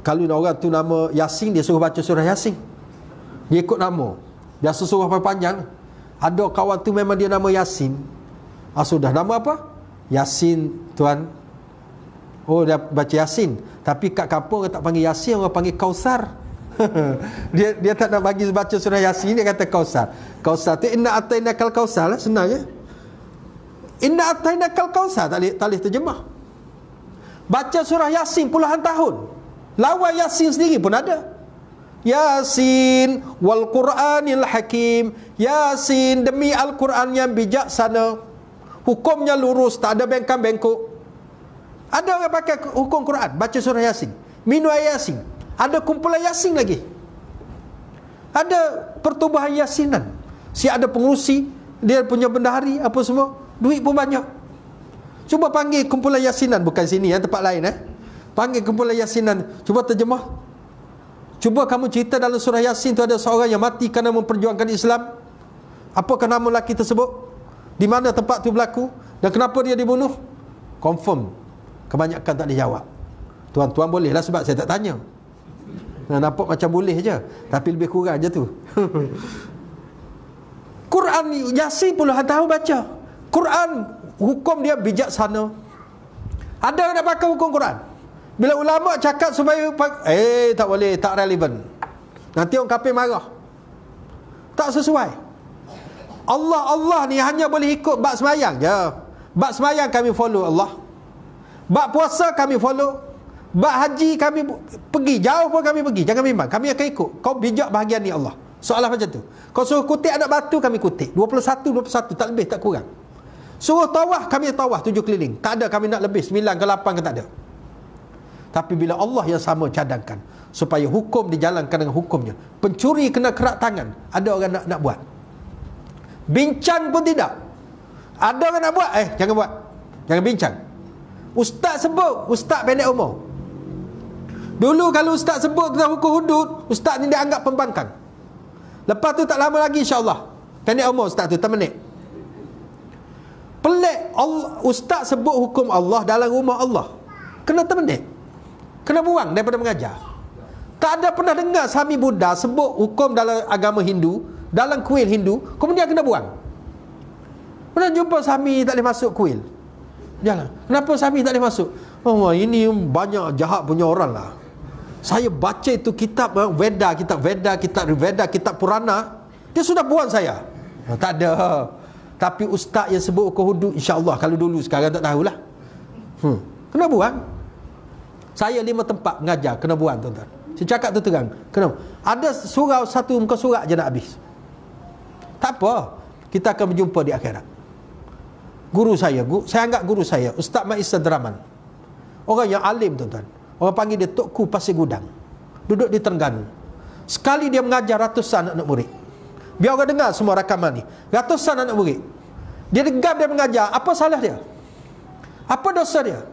kalau ada orang tu nama Yasin Dia suruh baca surah Yasin Dia ikut nama dia Biasa surah panjang Ada kawan tu memang dia nama Yasin ah, Sudah nama apa? Yasin tuan Oh dia baca Yasin Tapi kat kampung orang tak panggil Yasin Orang panggil Kausar dia dia tak nak bagi baca surah Yasin dia kata kausar. Kausar tu inna atainakal kausar lah senang ya. Inna atainakal kausar tak boleh terjemah. Baca surah Yasin puluhan tahun Lawa Yasin sendiri pun ada Yasin wal Quranil Hakim Yasin demi Al-Quran yang bijaksana Hukumnya lurus tak ada bengkang bengkok Ada orang pakai hukum Quran Baca surah Yasin Minum air Yasin Ada kumpulan Yasin lagi Ada pertubuhan Yasinan Si ada pengurusi Dia punya bendahari apa semua Duit pun banyak Cuba panggil kumpulan yasinan bukan sini ya, tempat lain eh. Panggil kumpulan yasinan, cuba terjemah. Cuba kamu cerita dalam surah Yasin tu ada seorang yang mati kerana memperjuangkan Islam. Apakah nama lelaki tersebut? Di mana tempat tu berlaku dan kenapa dia dibunuh? Confirm. Kebanyakan tak dijawab. Tuan-tuan bolehlah sebab saya tak tanya. Nah, Nampak macam boleh je Tapi lebih kurang je tu Quran Yasin puluhan tahun baca Quran hukum dia bijaksana ada nak pakai hukum Quran bila ulama cakap supaya eh tak boleh tak relevan nanti orang kafir marah tak sesuai Allah Allah ni hanya boleh ikut bak semayang je bak semayang kami follow Allah Bak puasa kami follow bak haji kami pergi jauh pun kami pergi jangan bimbang kami akan ikut kau bijak bahagian ni Allah soalan macam tu kau suruh kutip anak batu kami kutip 21 21 tak lebih tak kurang Suruh tawah, kami tawah tujuh keliling. Tak ada kami nak lebih, sembilan ke lapan ke tak ada. Tapi bila Allah yang sama cadangkan, supaya hukum dijalankan dengan hukumnya. Pencuri kena kerak tangan, ada orang nak nak buat. Bincang pun tidak. Ada orang nak buat, eh jangan buat. Jangan bincang. Ustaz sebut, ustaz pendek umur. Dulu kalau ustaz sebut tentang hukum hudud, ustaz ni anggap pembangkang. Lepas tu tak lama lagi insyaAllah. Pendek umur ustaz tu, termenik. Pelik Allah, Ustaz sebut hukum Allah dalam rumah Allah Kena terbenik Kena buang daripada mengajar Tak ada pernah dengar Sami Buddha sebut hukum dalam agama Hindu Dalam kuil Hindu Kemudian kena buang Pernah jumpa Sami tak boleh masuk kuil Jalan. Kenapa Sami tak boleh masuk Oh ini banyak jahat punya orang lah Saya baca itu kitab eh, Veda, kitab Veda, kitab Veda, kitab Purana Dia sudah buang saya oh, Tak ada tapi ustaz yang sebut ke hudud InsyaAllah kalau dulu sekarang tak tahulah hmm. Kena buang Saya lima tempat mengajar Kena buang tuan-tuan Saya cakap tu terang kena. Ada surau satu muka surat je nak habis Tak apa Kita akan berjumpa di akhirat Guru saya guru, Saya anggap guru saya Ustaz Ma'is Draman Orang yang alim tuan-tuan Orang panggil dia tok ku Pasir Gudang Duduk di Terengganu Sekali dia mengajar ratusan anak-anak murid Biar orang dengar semua rakaman ni Ratusan anak murid Dia degam dia mengajar Apa salah dia? Apa dosa dia?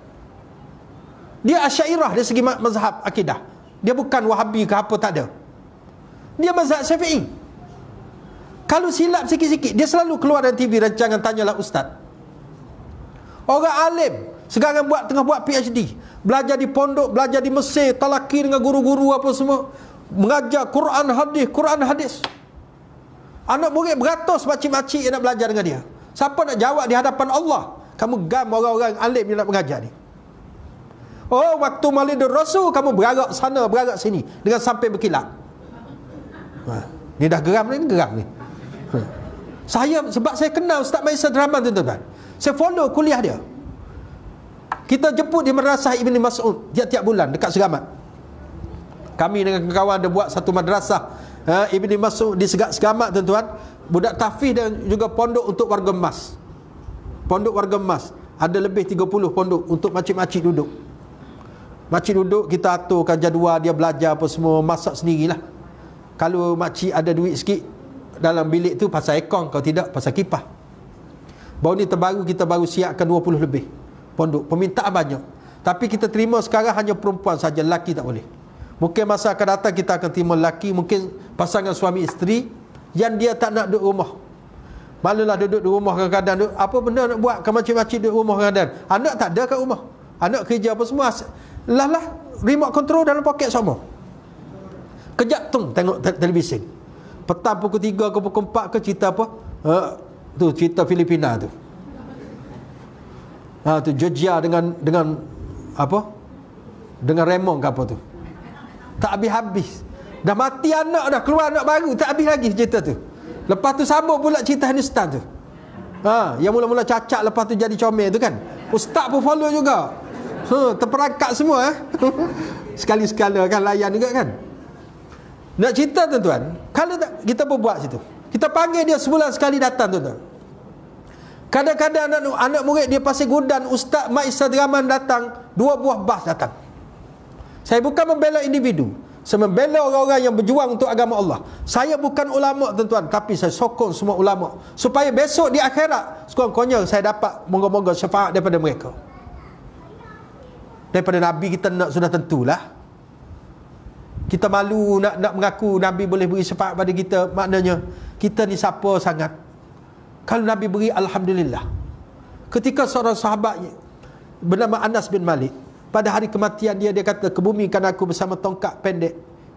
Dia asyairah dari segi mazhab akidah Dia bukan wahabi ke apa tak ada Dia mazhab syafi'i Kalau silap sikit-sikit Dia selalu keluar dari TV rancangan Tanyalah ustaz Orang alim Sekarang buat tengah buat PhD Belajar di pondok, belajar di Mesir Talakir dengan guru-guru apa semua Mengajar Quran hadis Quran hadis Anak murid beratus makcik-makcik yang nak belajar dengan dia. Siapa nak jawab di hadapan Allah? Kamu gam orang-orang alim yang nak mengajar ni. Oh, waktu malidur rasul, kamu beragak sana, beragak sini. Dengan sampai berkilat. Ha. Ni dah geram ni, geram ni. Ha. Saya, sebab saya kenal Ustaz Maisa Drahman tuan-tuan. Saya follow kuliah dia. Kita jemput di Madrasah Ibn Mas'ud. Tiap-tiap bulan, dekat Seramat. Kami dengan kawan ada buat satu madrasah Ha, Ibn Mas'ud di segak-segamat tuan-tuan Budak tafih dan juga pondok untuk warga emas Pondok warga emas Ada lebih 30 pondok untuk makcik-makcik duduk Makcik duduk kita aturkan jadual dia belajar apa semua Masak sendirilah Kalau makcik ada duit sikit Dalam bilik tu pasal ekon Kalau tidak pasal kipah Baru ni terbaru kita baru siapkan 20 lebih Pondok, permintaan banyak Tapi kita terima sekarang hanya perempuan saja Lelaki tak boleh Mungkin masa akan datang kita akan terima lelaki Mungkin pasangan suami isteri Yang dia tak nak duduk rumah Malulah duduk di rumah kadang-kadang Apa benda nak buat ke macam-macam duduk rumah kadang-kadang Anak tak ada kat rumah Anak kerja apa semua Lah lah remote control dalam poket semua, Kejap tu tengok televisyen Petang pukul 3 ke pukul 4 ke cerita apa ha, Tu cerita Filipina tu Ha, tu Georgia dengan dengan apa dengan remong ke apa tu tak habis-habis Dah mati anak dah Keluar anak baru Tak habis lagi cerita tu Lepas tu sambung pula cerita Hindustan tu ha, Yang mula-mula cacat Lepas tu jadi comel tu kan Ustaz pun follow juga ha, Terperangkat semua eh? Sekali-sekala kan layan juga kan Nak cerita tuan-tuan Kalau tak kita pun buat situ Kita panggil dia sebulan sekali datang tu. tuan Kadang-kadang anak, anak murid dia pasti gudan Ustaz Mak Isad Rahman datang Dua buah bas datang saya bukan membela individu Saya membela orang-orang yang berjuang untuk agama Allah Saya bukan ulama' tuan-tuan Tapi saya sokong semua ulama' Supaya besok di akhirat Sekurang-kurangnya saya dapat Moga-moga syafaat daripada mereka Daripada Nabi kita nak sudah tentulah Kita malu nak nak mengaku Nabi boleh beri syafaat pada kita Maknanya kita ni siapa sangat Kalau Nabi beri Alhamdulillah Ketika seorang sahabat Bernama Anas bin Malik pada hari kematian dia, dia kata kebumikan aku bersama tongkat pendek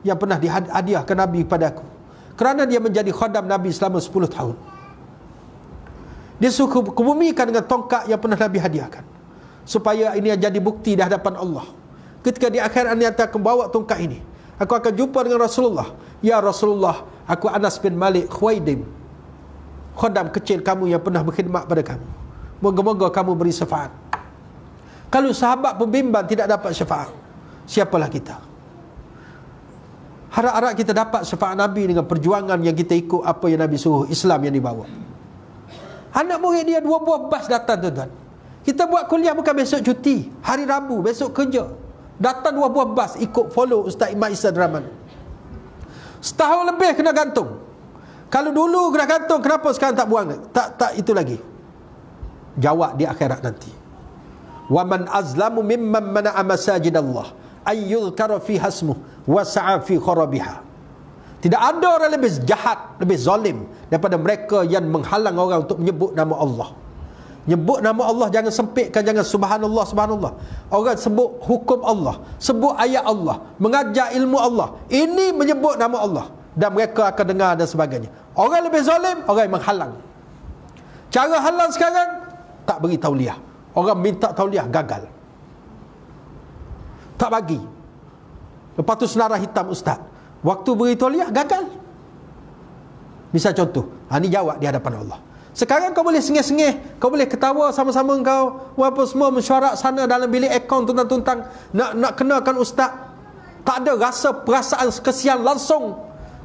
Yang pernah dihadiahkan Nabi kepada aku Kerana dia menjadi khadam Nabi selama 10 tahun Dia suka kebumikan dengan tongkat yang pernah Nabi hadiahkan Supaya ini jadi bukti di hadapan Allah Ketika di akhirat nanti aku bawa tongkat ini Aku akan jumpa dengan Rasulullah Ya Rasulullah, aku Anas bin Malik Khuaidim Khadam kecil kamu yang pernah berkhidmat pada kamu Moga-moga kamu beri syafaat. Kalau sahabat pembimbang tidak dapat syafaat Siapalah kita Harap-harap kita dapat syafaat Nabi Dengan perjuangan yang kita ikut Apa yang Nabi suruh Islam yang dibawa Anak murid dia dua buah bas datang tuan-tuan Kita buat kuliah bukan besok cuti Hari Rabu, besok kerja Datang dua buah bas ikut follow Ustaz Imad Isad Rahman Setahun lebih kena gantung Kalau dulu kena gantung Kenapa sekarang tak buang Tak tak itu lagi Jawab di akhirat nanti wa man azlamu mimman mana'a masajid Allah ay yuzkara fi hasmuh wa sa'a fi kharabiha tidak ada orang lebih jahat lebih zalim daripada mereka yang menghalang orang untuk menyebut nama Allah Menyebut nama Allah jangan sempitkan jangan subhanallah subhanallah. Orang sebut hukum Allah, sebut ayat Allah, mengajar ilmu Allah. Ini menyebut nama Allah dan mereka akan dengar dan sebagainya. Orang lebih zalim, orang yang menghalang. Cara halang sekarang tak beri tauliah. Orang minta tauliah gagal Tak bagi Lepas tu senarai hitam ustaz Waktu beri tauliah gagal bisa contoh ha, Ini jawab di hadapan Allah Sekarang kau boleh sengih-sengih Kau boleh ketawa sama-sama kau Walaupun semua mensyarat sana dalam bilik akaun tuntang-tuntang nak, nak kenalkan ustaz Tak ada rasa perasaan kesian langsung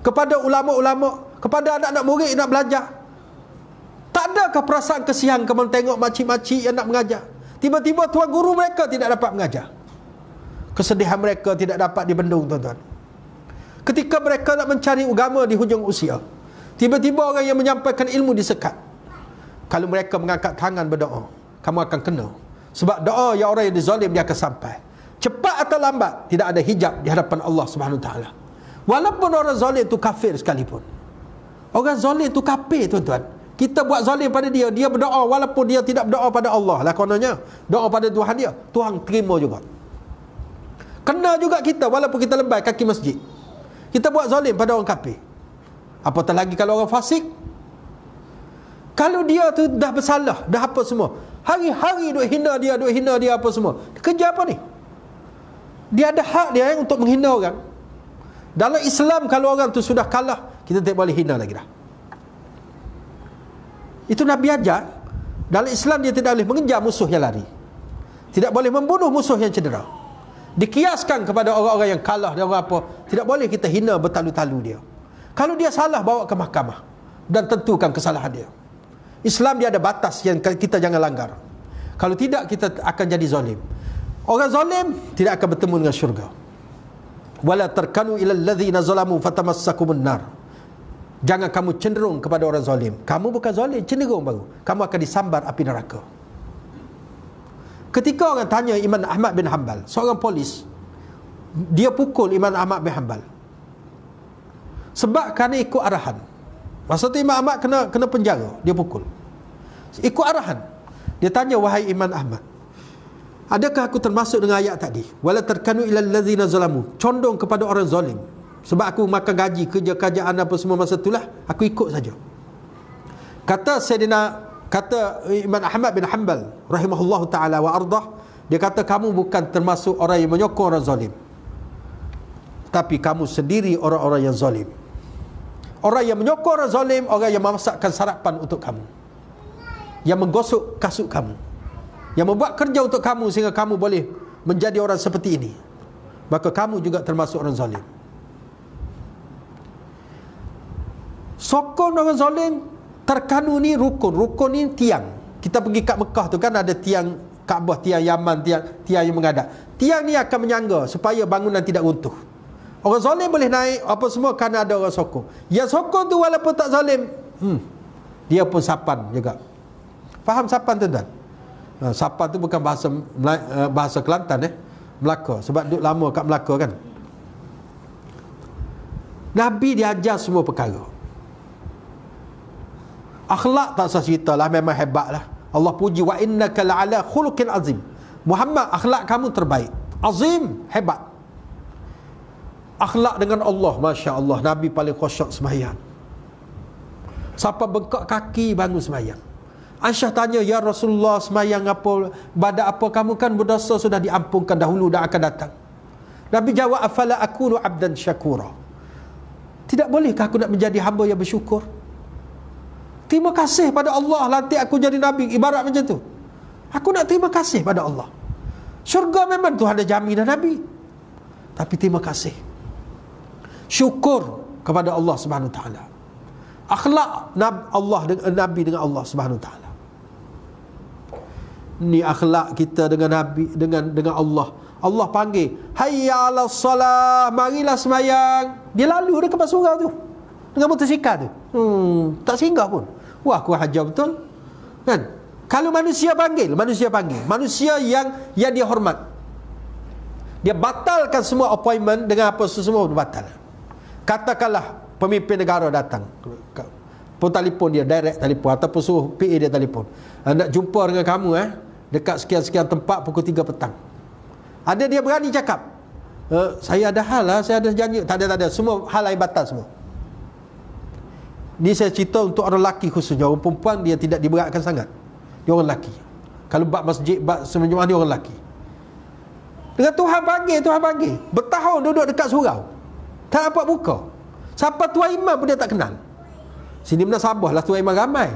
Kepada ulama-ulama Kepada anak-anak murid nak belajar tak adakah perasaan kesian kalau tengok makcik-makcik yang nak mengajar? Tiba-tiba tuan guru mereka tidak dapat mengajar. Kesedihan mereka tidak dapat dibendung, tuan-tuan. Ketika mereka nak mencari agama di hujung usia, tiba-tiba orang yang menyampaikan ilmu disekat. Kalau mereka mengangkat tangan berdoa, kamu akan kena. Sebab doa yang orang yang dizalim dia akan sampai. Cepat atau lambat, tidak ada hijab di hadapan Allah Subhanahu Taala. Walaupun orang zalim itu kafir sekalipun. Orang zalim itu kafir, tuan-tuan. Kita buat zalim pada dia Dia berdoa walaupun dia tidak berdoa pada Allah lah, Lakonannya Doa pada Tuhan dia Tuhan terima juga Kena juga kita walaupun kita lembai kaki masjid Kita buat zalim pada orang kafir Apatah lagi kalau orang fasik Kalau dia tu dah bersalah Dah apa semua Hari-hari duk hina dia Duk hina dia apa semua Kerja apa ni? Dia ada hak dia eh untuk menghina orang Dalam Islam kalau orang tu sudah kalah Kita tak boleh hina lagi dah itu Nabi ajar Dalam Islam dia tidak boleh mengejar musuh yang lari Tidak boleh membunuh musuh yang cedera Dikiaskan kepada orang-orang yang kalah dan orang apa Tidak boleh kita hina bertalu-talu dia Kalau dia salah bawa ke mahkamah Dan tentukan kesalahan dia Islam dia ada batas yang kita jangan langgar Kalau tidak kita akan jadi zalim Orang zalim tidak akan bertemu dengan syurga Wala terkanu ilal ladhina zalamu fatamassakumun nar Jangan kamu cenderung kepada orang zalim. Kamu bukan zalim, cenderung baru. Kamu akan disambar api neraka. Ketika orang tanya Iman Ahmad bin Hanbal, seorang polis, dia pukul Iman Ahmad bin Hanbal. Sebab kerana ikut arahan. Masa tu Iman Ahmad kena kena penjara, dia pukul. Ikut arahan. Dia tanya, wahai Iman Ahmad, Adakah aku termasuk dengan ayat tadi? Wala terkanu ilal ladzina zalamu. Condong kepada orang zalim. Sebab aku makan gaji kerja kerajaan apa semua masa itulah Aku ikut saja Kata Sayyidina Kata Iman Ahmad bin Hanbal Rahimahullah ta'ala wa ardah Dia kata kamu bukan termasuk orang yang menyokong orang zalim Tapi kamu sendiri orang-orang yang zalim Orang yang menyokong orang zalim Orang yang memasakkan sarapan untuk kamu Yang menggosok kasut kamu Yang membuat kerja untuk kamu Sehingga kamu boleh menjadi orang seperti ini Maka kamu juga termasuk orang zalim Sokong orang zalim Terkanu ni rukun Rukun ni tiang Kita pergi kat Mekah tu kan ada tiang Kaabah, tiang Yaman, tiang tiang yang mengadap Tiang ni akan menyangga supaya bangunan tidak runtuh Orang zalim boleh naik apa semua kerana ada orang sokong Yang sokong tu walaupun tak zalim hmm, Dia pun sapan juga Faham sapan tu tuan? Uh, ha, sapan tu bukan bahasa uh, bahasa Kelantan eh Melaka sebab duduk lama kat Melaka kan Nabi diajar semua perkara akhlak tak usah cerita lah memang hebat lah Allah puji wa innaka la'ala khuluqin azim Muhammad akhlak kamu terbaik azim hebat akhlak dengan Allah Masya Allah Nabi paling khusyuk semayang siapa bengkak kaki bangun semayang Aisyah tanya Ya Rasulullah semayang apa pada apa kamu kan berdosa sudah diampunkan dahulu dah akan datang Nabi jawab afala akunu abdan syakura tidak bolehkah aku nak menjadi hamba yang bersyukur Terima kasih pada Allah lantik aku jadi Nabi Ibarat macam tu Aku nak terima kasih pada Allah Syurga memang tu ada jamin dah Nabi Tapi terima kasih Syukur kepada Allah Subhanahu taala. Akhlak Allah dengan eh, Nabi dengan Allah Subhanahu taala. Ni akhlak kita dengan Nabi dengan dengan Allah. Allah panggil, "Hayya 'alas salah, marilah semayang." Dia lalu dekat pasukan tu dengan motor sikal tu. Hmm, tak singgah pun. Wah, aku hajar betul. Kan? Kalau manusia panggil, manusia panggil. Manusia yang yang dia hormat. Dia batalkan semua appointment dengan apa semua batal. Katakanlah pemimpin negara datang. Pun telefon dia direct telefon ataupun suruh PA dia telefon. Eh, nak jumpa dengan kamu eh dekat sekian-sekian tempat pukul 3 petang. Ada dia berani cakap. Uh, saya ada hal lah, saya ada janji. Tak ada tak ada, semua hal lain batal semua. Ni saya cerita untuk orang lelaki khususnya Orang perempuan dia tidak diberatkan sangat Dia orang lelaki Kalau bak masjid, bak semuanya dia orang lelaki Dengan Tuhan panggil, Tuhan panggil Bertahun duduk dekat surau Tak dapat buka Siapa Tuan Imam pun dia tak kenal Sini pernah sabah lah Tuan Imam ramai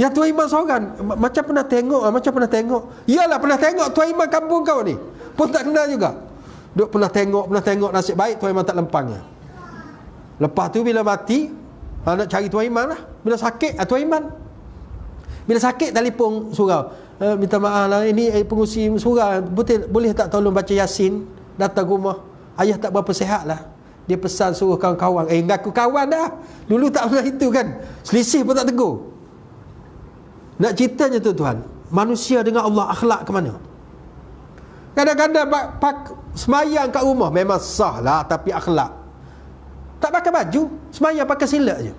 Ya Tuan Imam seorang Macam pernah tengok ah, Macam pernah tengok Yalah pernah tengok Tuan Imam kampung kau ni Pun tak kenal juga Duk pernah tengok Pernah tengok nasib baik Tuan Imam tak lempangnya. Ya Lepas tu bila mati ha, Nak cari Tuan Iman lah Bila sakit ha, Tuan Iman Bila sakit telefon surau e, Minta maaf lah Ini eh, pengusi surau Betul, Boleh tak tolong baca Yasin Datang rumah Ayah tak berapa sehat lah Dia pesan suruh kawan-kawan Eh ngaku kawan dah Dulu tak pernah itu kan Selisih pun tak tegur Nak ceritanya tu Tuan Manusia dengan Allah akhlak ke mana Kadang-kadang semayang kat rumah Memang sah lah tapi akhlak tak pakai baju Semayang pakai singlet je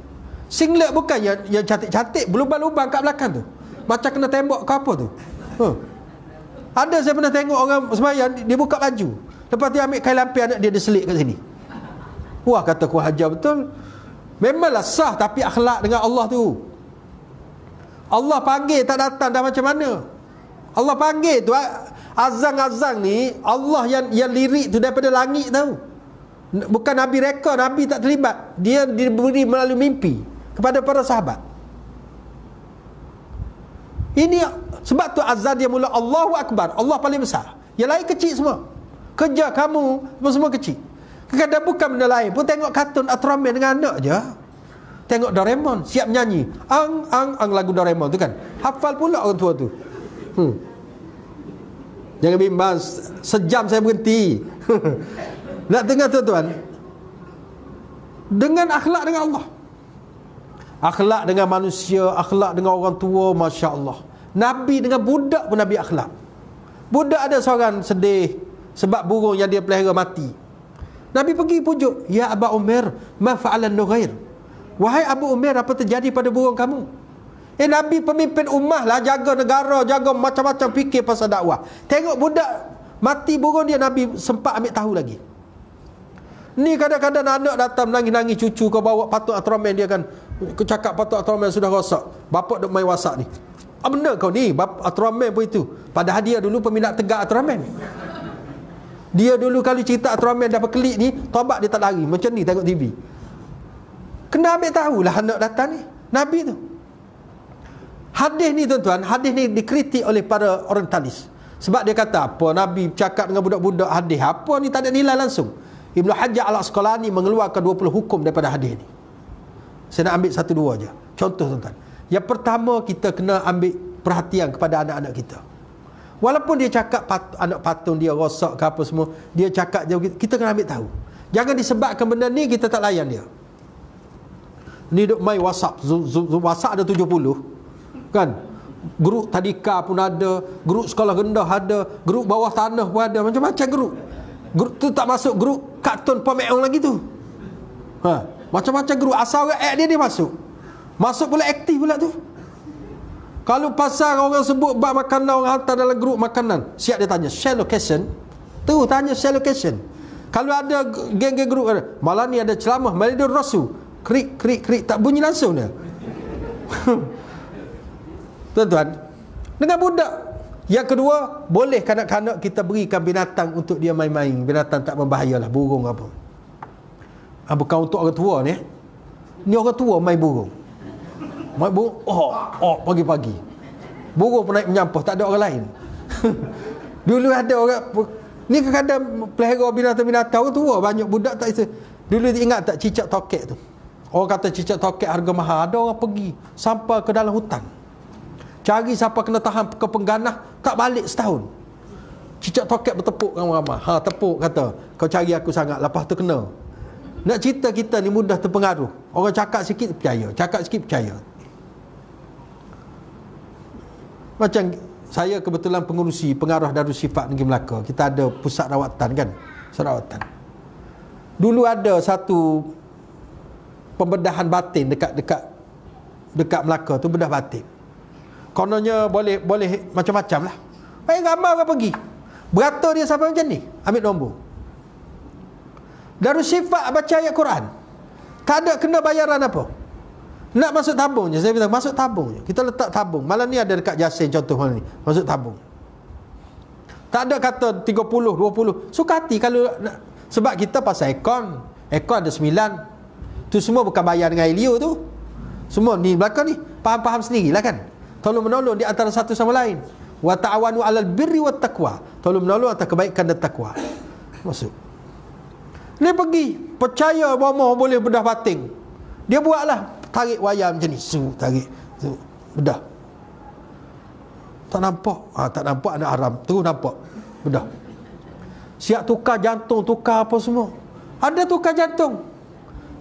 Singlet bukan yang, yang cantik-cantik Berlubang-lubang kat belakang tu Macam kena tembok ke apa tu huh. Ha. Ada saya pernah tengok orang semayang Dia buka baju Lepas dia ambil kain lampir anak dia Dia selit kat sini Wah kata ku hajar betul Memanglah sah tapi akhlak dengan Allah tu Allah panggil tak datang dah macam mana Allah panggil tu Azang-azang ni Allah yang, yang lirik tu daripada langit tau Bukan Nabi reka, Nabi tak terlibat Dia diberi melalui mimpi Kepada para sahabat Ini sebab tu azan dia mula Allahu Akbar, Allah paling besar Yang lain kecil semua Kerja kamu semua kecil Kadang-kadang bukan benda lain pun tengok kartun Ultraman dengan anak je Tengok Doraemon siap nyanyi Ang, ang, ang lagu Doraemon tu kan Hafal pula orang tua tu hmm. Jangan bimbang Sejam saya berhenti Nak dengar tuan-tuan Dengan akhlak dengan Allah Akhlak dengan manusia Akhlak dengan orang tua Masya Allah Nabi dengan budak pun Nabi akhlak Budak ada seorang sedih Sebab burung yang dia pelihara mati Nabi pergi pujuk Ya Aba Umar Ma fa'alan nurair Wahai Abu Umar Apa terjadi pada burung kamu Eh Nabi pemimpin umah lah Jaga negara Jaga macam-macam fikir pasal dakwah Tengok budak Mati burung dia Nabi sempat ambil tahu lagi Ni kadang-kadang anak datang menangis-nangis cucu kau bawa patut atraman dia kan. Kau cakap patut atraman sudah rosak. Bapak duk main WhatsApp ni. Ah benda kau ni atraman pun itu. Padahal dia dulu peminat tegak atraman. Dia dulu kali cerita atraman dah berkelit ni, tobat dia tak lari. Macam ni tengok TV. Kena ambil tahulah anak datang ni. Nabi tu. Hadis ni tuan-tuan, hadis ni dikritik oleh para orientalis. Sebab dia kata apa Nabi cakap dengan budak-budak hadis apa ni tak ada nilai langsung. Ibn Hajar al-Asqalani mengeluarkan 20 hukum daripada hadis ini. Saya nak ambil satu dua aja. Contoh tuan-tuan. Yang pertama kita kena ambil perhatian kepada anak-anak kita. Walaupun dia cakap pat anak patung dia rosak ke apa semua, dia cakap dia kita kena ambil tahu. Jangan disebabkan benda ni kita tak layan dia. Ni duk mai WhatsApp, Z -z -z WhatsApp ada 70. Kan? Grup tadika pun ada, grup sekolah rendah ada, grup bawah tanah pun ada, macam-macam grup grup tu tak masuk grup kartun pemeong lagi tu. Ha, macam-macam grup asal ayat dia dia masuk. Masuk pula aktif pula tu. Kalau pasal orang sebut bab makanan orang hantar dalam grup makanan, siap dia tanya share location. Tu tanya share location. Kalau ada geng-geng grup ada, malam ni ada ceramah Malidur Rasul. Krik krik krik tak bunyi langsung dia. Tuan-tuan, dengan budak yang kedua, boleh kanak-kanak kita berikan binatang untuk dia main-main. Binatang tak membahayalah, burung apa. Ha, bukan untuk orang tua ni. Eh. Ni orang tua main burung. Main burung, oh, oh, pagi-pagi. Burung pun naik menyampah, tak ada orang lain. Dulu ada orang... Ni kadang-kadang pelihara binatang-binatang orang tua. Banyak budak tak isi. Dulu ingat tak cicak tokek tu? Orang kata cicak tokek harga mahal. Ada orang pergi sampai ke dalam hutan. Cari siapa kena tahan ke pengganah Tak balik setahun Cicak tokek bertepuk dengan ramah ha, Tepuk kata Kau cari aku sangat Lepas tu kena Nak cerita kita ni mudah terpengaruh Orang cakap sikit percaya Cakap sikit percaya Macam saya kebetulan pengurusi pengaruh Darul Sifat Negeri Melaka Kita ada pusat rawatan kan Pusat rawatan Dulu ada satu Pembedahan batin dekat Dekat dekat Melaka tu bedah batin Kononnya boleh boleh macam-macam lah Baik gambar kau pergi Berata dia sampai macam ni Ambil nombor Darus sifat baca ayat Quran Tak ada kena bayaran apa Nak masuk tabung je Saya bilang masuk tabung je Kita letak tabung Malam ni ada dekat Jasin contoh malam ni Masuk tabung Tak ada kata 30, 20 Suka hati kalau nak. Sebab kita pasal ekon Ekon ada 9 Tu semua bukan bayar dengan Elio tu Semua ni belakang ni Faham-faham sendiri lah kan tolong menolong di antara satu sama lain wa ta'awanu 'alal birri wat taqwa tolong menolong atas kebaikan dan takwa masuk dia pergi percaya bomoh boleh bedah pating. dia buatlah tarik wayar macam ni su tarik su bedah tak nampak ah ha, tak nampak anak haram terus nampak bedah siap tukar jantung tukar apa semua ada tukar jantung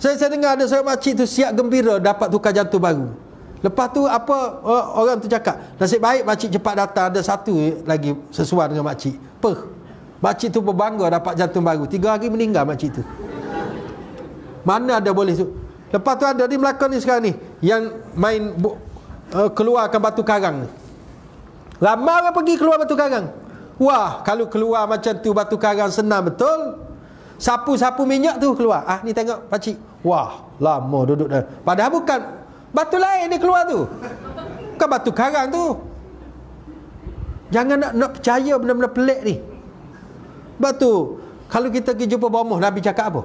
saya saya dengar ada seorang makcik tu siap gembira dapat tukar jantung baru Lepas tu apa orang tu cakap Nasib baik makcik cepat datang Ada satu lagi sesuai dengan makcik Perh Makcik tu berbangga dapat jantung baru Tiga hari meninggal makcik tu Mana ada boleh tu Lepas tu ada di Melaka ni sekarang ni Yang main bu, uh, Keluarkan batu karang ni Ramai orang pergi keluar batu karang Wah kalau keluar macam tu batu karang senang betul Sapu-sapu minyak tu keluar Ah ni tengok pakcik Wah lama duduk dah Padahal bukan Batu lain dia keluar tu Bukan batu karang tu Jangan nak, nak percaya benda-benda pelik ni Sebab tu Kalau kita pergi jumpa bomoh Nabi cakap apa?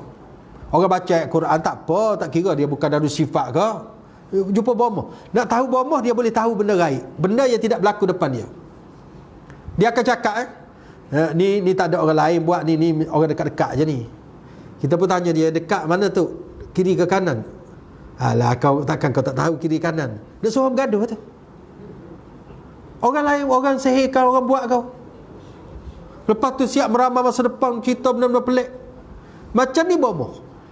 Orang baca Quran tak apa Tak kira dia bukan darus sifat ke Jumpa bomoh Nak tahu bomoh dia boleh tahu benda raih Benda yang tidak berlaku depan dia Dia akan cakap eh, eh, ni, ni tak ada orang lain buat ni, ni Orang dekat-dekat je ni Kita pun tanya dia dekat mana tu Kiri ke kanan Alah kau takkan kau tak tahu kiri kanan Dia suruh bergaduh tu Orang lain orang sihirkan orang buat kau Lepas tu siap meramal masa depan Cerita benar-benar pelik Macam ni bomo.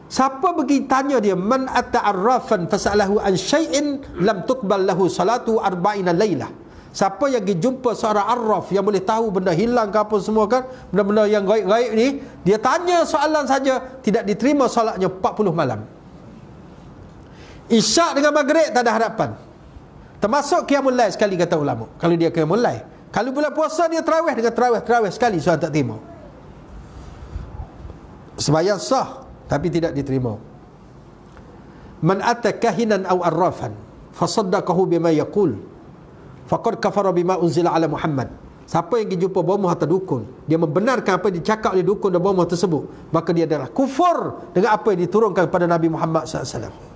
Siapa pergi tanya dia Man atta'arrafan fasa'lahu an syai'in Lam tuqbal lahu salatu arba'ina laylah Siapa yang pergi jumpa seorang arraf Yang boleh tahu benda hilang ke apa semua kan Benda-benda yang gaib-gaib ni Dia tanya soalan saja Tidak diterima solatnya 40 malam Isyak dengan maghrib tak ada harapan Termasuk qiyamul lay sekali kata ulama Kalau dia qiyamul lay Kalau bulan puasa dia terawih dengan terawih Terawih sekali soal tak terima Sebayang sah Tapi tidak diterima Man atta kahinan aw arrafan Fasaddaqahu bima yakul Faqad kafara bima unzila ala Muhammad Siapa yang jumpa bomoh atau dukun Dia membenarkan apa yang dicakap oleh dukun dan bomoh tersebut Maka dia adalah kufur Dengan apa yang diturunkan kepada Nabi Muhammad SAW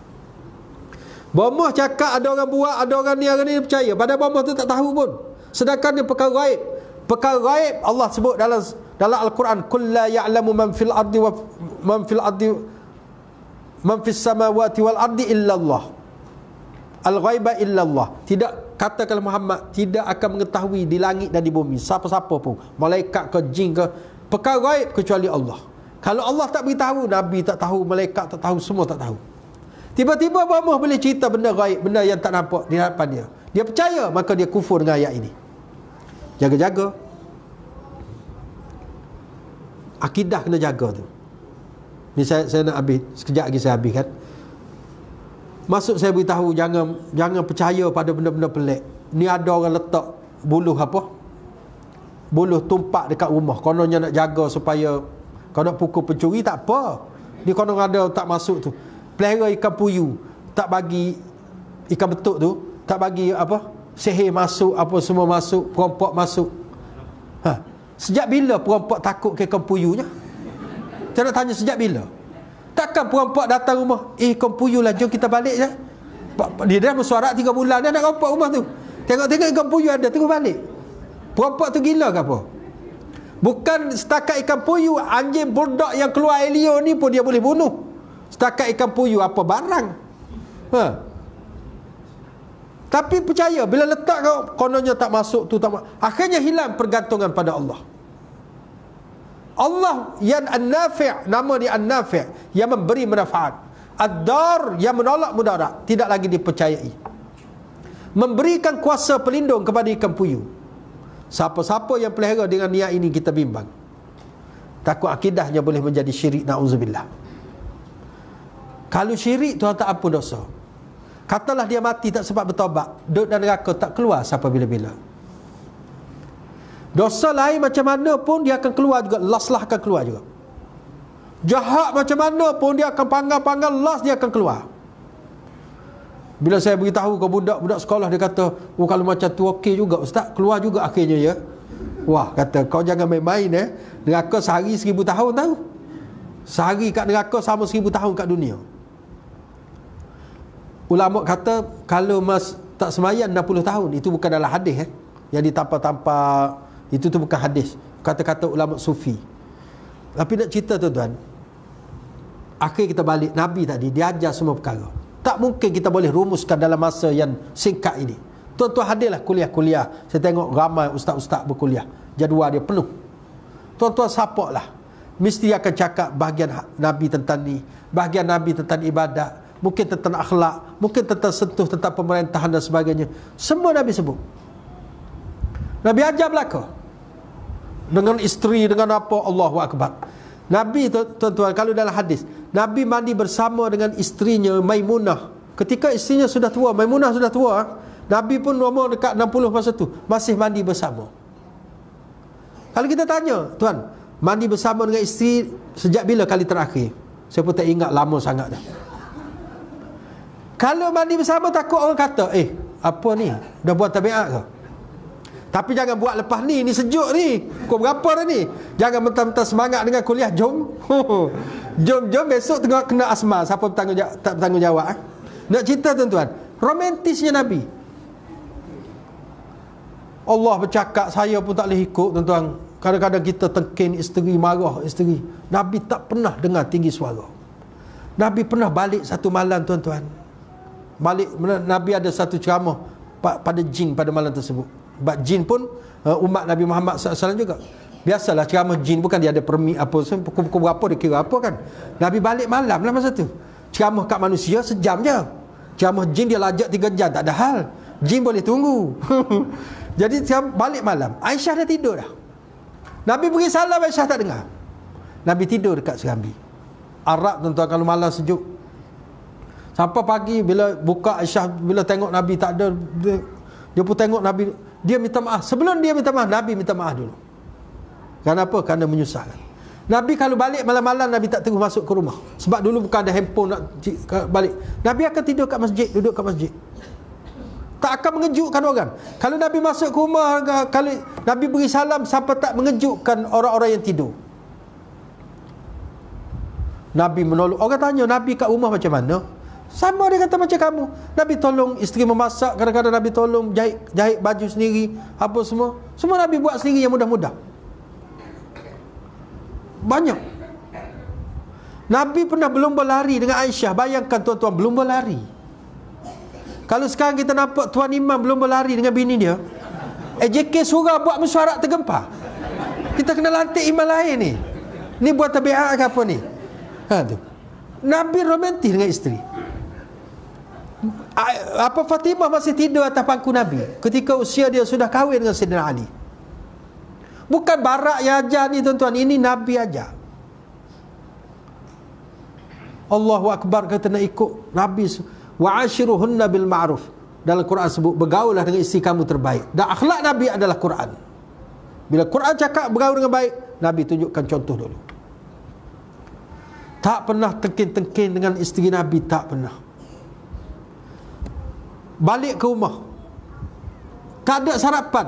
Bomoh cakap ada orang buat, ada orang ni, orang ni percaya. pada bomoh tu tak tahu pun. Sedangkan dia perkara gaib. Perkara gaib Allah sebut dalam dalam Al-Quran, "Kullu ya'lamu man fil ardi wa man fil ardi man fis samawati wal ardi illa Allah." Al-ghaiba illa Allah. Tidak katakan Muhammad tidak akan mengetahui di langit dan di bumi siapa-siapa pun, malaikat ke jin ke, perkara gaib kecuali Allah. Kalau Allah tak beritahu, Nabi tak tahu, malaikat tak tahu, semua tak tahu. Tiba-tiba bomoh boleh cerita benda gaib, benda yang tak nampak di hadapan dia. Dia percaya maka dia kufur dengan ayat ini. Jaga-jaga. Akidah kena jaga tu. Ni saya saya nak habis, sekejap lagi saya habiskan. Masuk saya beritahu jangan jangan percaya pada benda-benda pelik. Ni ada orang letak buluh apa? Buluh tumpak dekat rumah. Kononnya nak jaga supaya kalau nak pukul pencuri tak apa. Ni konon ada tak masuk tu pelihara ikan puyu tak bagi ikan betuk tu tak bagi apa seher masuk apa semua masuk perompak masuk ha sejak bila perompak takut ke ikan puyunya? saya nak tanya sejak bila takkan perompak datang rumah eh ikan puyu lah jom kita balik je dia dah bersuara 3 bulan dah nak rompak rumah tu tengok-tengok ikan puyu ada terus balik perompak tu gila ke apa bukan setakat ikan puyuh anjing bulldog yang keluar elio ni pun dia boleh bunuh Setakat ikan puyuh apa barang ha. Tapi percaya Bila letak kau kononnya tak masuk tu tak Akhirnya hilang pergantungan pada Allah Allah yang an-nafi' Nama dia an-nafi' Yang memberi manfaat Ad-dar yang menolak mudarat Tidak lagi dipercayai Memberikan kuasa pelindung kepada ikan puyuh Siapa-siapa yang pelihara dengan niat ini kita bimbang Takut akidahnya boleh menjadi syirik na'udzubillah kalau syirik Tuhan tak ampun dosa Katalah dia mati tak sempat bertobat Duduk dalam neraka tak keluar siapa bila-bila Dosa lain macam mana pun dia akan keluar juga Laslah akan keluar juga Jahat macam mana pun dia akan panggang-panggang Las dia akan keluar Bila saya beritahu ke budak-budak sekolah Dia kata, oh kalau macam tu okey juga Ustaz, keluar juga akhirnya ya Wah, kata kau jangan main-main eh Neraka sehari seribu tahun tahu Sehari kat neraka sama seribu tahun kat dunia Ulama kata kalau mas tak semayan 60 tahun itu bukan adalah hadis eh. Yang ditampa-tampa itu tu bukan hadis. Kata-kata ulama sufi. Tapi nak cerita tu tuan Akhir kita balik Nabi tadi dia ajar semua perkara. Tak mungkin kita boleh rumuskan dalam masa yang singkat ini. Tuan-tuan hadirlah kuliah-kuliah. Saya tengok ramai ustaz-ustaz berkuliah. Jadual dia penuh. Tuan-tuan supportlah. Mesti akan cakap bahagian ha- Nabi tentang ni. Bahagian Nabi tentang ibadat mungkin tentang akhlak, mungkin tentang sentuh tentang pemerintahan dan sebagainya. Semua Nabi sebut. Nabi ajar berlaku. Dengan isteri, dengan apa? Allahu Akbar. Nabi, tuan-tuan, kalau dalam hadis, Nabi mandi bersama dengan isterinya Maimunah. Ketika isterinya sudah tua, Maimunah sudah tua, Nabi pun umur dekat 60 masa tu masih mandi bersama. Kalau kita tanya, tuan, mandi bersama dengan isteri sejak bila kali terakhir? Saya pun tak ingat lama sangat dah. Kalau mandi bersama takut orang kata Eh apa ni Dah buat tabiat ke Tapi jangan buat lepas ni Ni sejuk ni Kau berapa dah ni Jangan mentah-mentah semangat dengan kuliah Jom Jom-jom besok tengok kena asma Siapa bertanggungjawab, tak bertanggungjawab eh? Nak cerita tuan-tuan Romantisnya Nabi Allah bercakap saya pun tak boleh ikut tuan-tuan Kadang-kadang kita tengkin isteri marah isteri Nabi tak pernah dengar tinggi suara Nabi pernah balik satu malam tuan-tuan Malik Nabi ada satu ceramah pada jin pada malam tersebut. Bab jin pun uh, umat Nabi Muhammad sallallahu alaihi wasallam juga. Biasalah ceramah jin bukan dia ada permit apa semua pukul-pukul berapa dia kira apa kan. Nabi balik malam lah masa tu. Ceramah kat manusia sejam je. Ceramah jin dia lajak 3 jam tak ada hal. Jin boleh tunggu. Jadi balik malam. Aisyah dah tidur dah. Nabi beri salam Aisyah tak dengar. Nabi tidur dekat serambi. Arab tuan-tuan kalau malam sejuk Sampai pagi bila buka Aisyah bila tengok Nabi tak ada dia, dia pun tengok Nabi dia minta maaf. Sebelum dia minta maaf, Nabi minta maaf dulu. Kenapa? Karena menyusahkan. Nabi kalau balik malam-malam Nabi tak terus masuk ke rumah. Sebab dulu bukan ada handphone nak balik. Nabi akan tidur kat masjid, duduk kat masjid. Tak akan mengejutkan orang. Kalau Nabi masuk ke rumah kali Nabi beri salam siapa tak mengejutkan orang-orang yang tidur. Nabi menolong. Orang tanya Nabi kat rumah macam mana? Sama dia kata macam kamu Nabi tolong isteri memasak Kadang-kadang Nabi tolong jahit, jahit baju sendiri Apa semua Semua Nabi buat sendiri yang mudah-mudah Banyak Nabi pernah belum berlari dengan Aisyah Bayangkan tuan-tuan belum berlari Kalau sekarang kita nampak Tuan Imam belum berlari dengan bini dia AJK eh, surah buat mesyuarat tergempar Kita kena lantik Imam lain ni Ni buat tabiat apa ni ha, tu. Nabi romantis dengan isteri Ah, apa Fatimah masih tidur atas pangku Nabi ketika usia dia sudah kahwin dengan Saidina Ali. Bukan barak yang ajar ni tuan-tuan, ini Nabi aja. Allahu akbar kata nak ikut Nabi wa ashiruhunna bil ma'ruf. Dalam Quran sebut bergaullah dengan isteri kamu terbaik. Dan akhlak Nabi adalah Quran. Bila Quran cakap bergaul dengan baik, Nabi tunjukkan contoh dulu. Tak pernah tengkin-tengkin dengan isteri Nabi, tak pernah balik ke rumah tak ada sarapan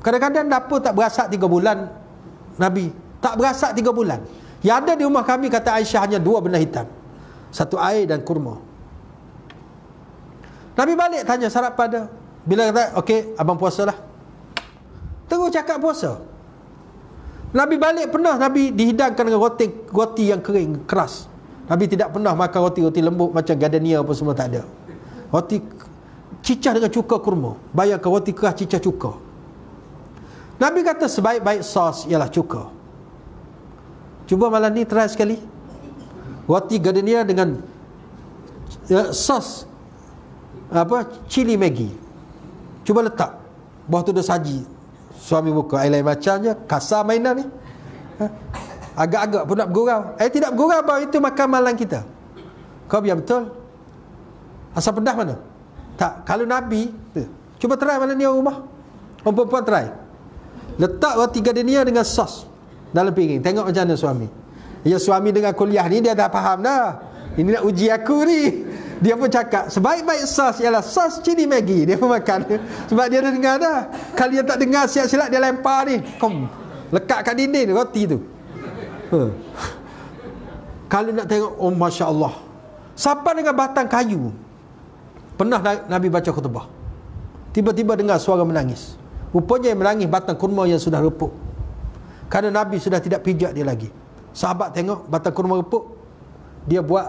kadang-kadang dapur tak berasak 3 bulan Nabi tak berasak 3 bulan yang ada di rumah kami kata Aisyah hanya dua benda hitam satu air dan kurma Nabi balik tanya sarapan dia bila kata okey abang puasa lah terus cakap puasa Nabi balik pernah Nabi dihidangkan dengan roti, roti yang kering keras Nabi tidak pernah makan roti-roti lembut macam gardenia apa semua tak ada roti cicah dengan cuka kurma. Bayangkan roti kerah cicah cuka. Nabi kata sebaik-baik sos ialah cuka. Cuba malam ni try sekali. Roti gardenia dengan uh, ya, sos apa cili Maggi. Cuba letak. Buah tu dah saji. Suami buka air lain macamnya. Kasar mainan ni. Ha? Agak-agak pun nak bergurau. Eh tidak bergurau bahawa itu makan malam kita. Kau biar betul. Asal pedas mana? Tak kalau nabi tu. Cuba try malam ni rumah. Orang perempuan try. Letak roti gardenia dengan sos dalam piring. Tengok macam mana suami. Ya suami dengan kuliah ni dia dah faham dah. Ini nak uji aku ni. Dia pun cakap sebaik-baik sos ialah sos cili magi Dia pun makan. Sebab dia dah dengar dah. Kalau dia tak dengar siap-siap dia lempar ni. Kom. Lekat kat dinding roti tu. Huh. Ha. Kalau nak tengok oh masya-Allah. Sapa dengan batang kayu. Pernah Nabi baca khutbah Tiba-tiba dengar suara menangis Rupanya yang menangis batang kurma yang sudah repuk Kerana Nabi sudah tidak pijak dia lagi Sahabat tengok batang kurma repuk Dia buat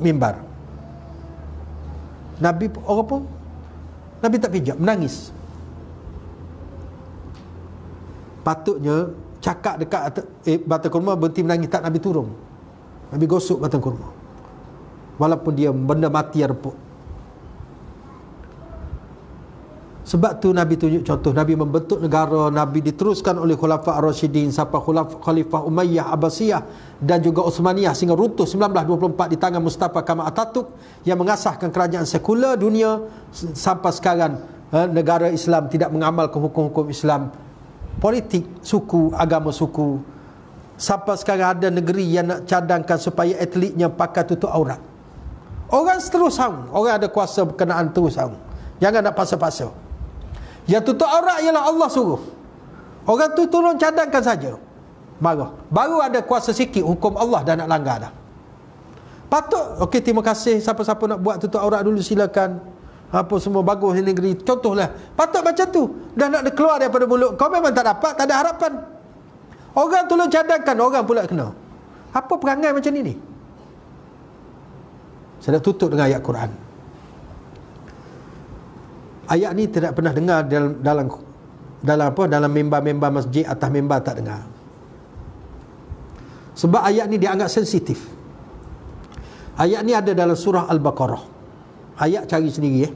mimbar Nabi orang pun Nabi tak pijak, menangis Patutnya cakap dekat atas, eh, batang kurma berhenti menangis tak Nabi turun Nabi gosok batang kurma Walaupun dia benda mati yang repuk Sebab tu Nabi tunjuk contoh Nabi membentuk negara Nabi diteruskan oleh Khulafah Ar-Rashidin Sampai Khalifah Umayyah Abbasiyah Dan juga Osmaniyah Sehingga runtuh 1924 di tangan Mustafa Kamal Atatuk Yang mengasahkan kerajaan sekular dunia Sampai sekarang eh, negara Islam tidak mengamalkan hukum-hukum Islam Politik, suku, agama suku Sampai sekarang ada negeri yang nak cadangkan Supaya atletnya pakai tutup aurat Orang terus sama Orang ada kuasa berkenaan terus sama Jangan nak pasal-pasal. Yang tutup aurat ialah Allah suruh. Orang tu turun cadangkan saja. Marah. Baru ada kuasa sikit hukum Allah dah nak langgar dah. Patut. Okey, terima kasih siapa-siapa nak buat tutup aurat dulu silakan. Apa semua bagus di negeri. Contohlah. Patut macam tu. Dah nak keluar daripada mulut. Kau memang tak dapat. Tak ada harapan. Orang tolong cadangkan. Orang pula kena. Apa perangai macam ini? Saya nak tutup dengan ayat Quran ayat ni tidak pernah dengar dalam dalam dalam apa dalam mimbar-mimbar masjid atas mimbar tak dengar sebab ayat ni dianggap sensitif ayat ni ada dalam surah al-baqarah ayat cari sendiri eh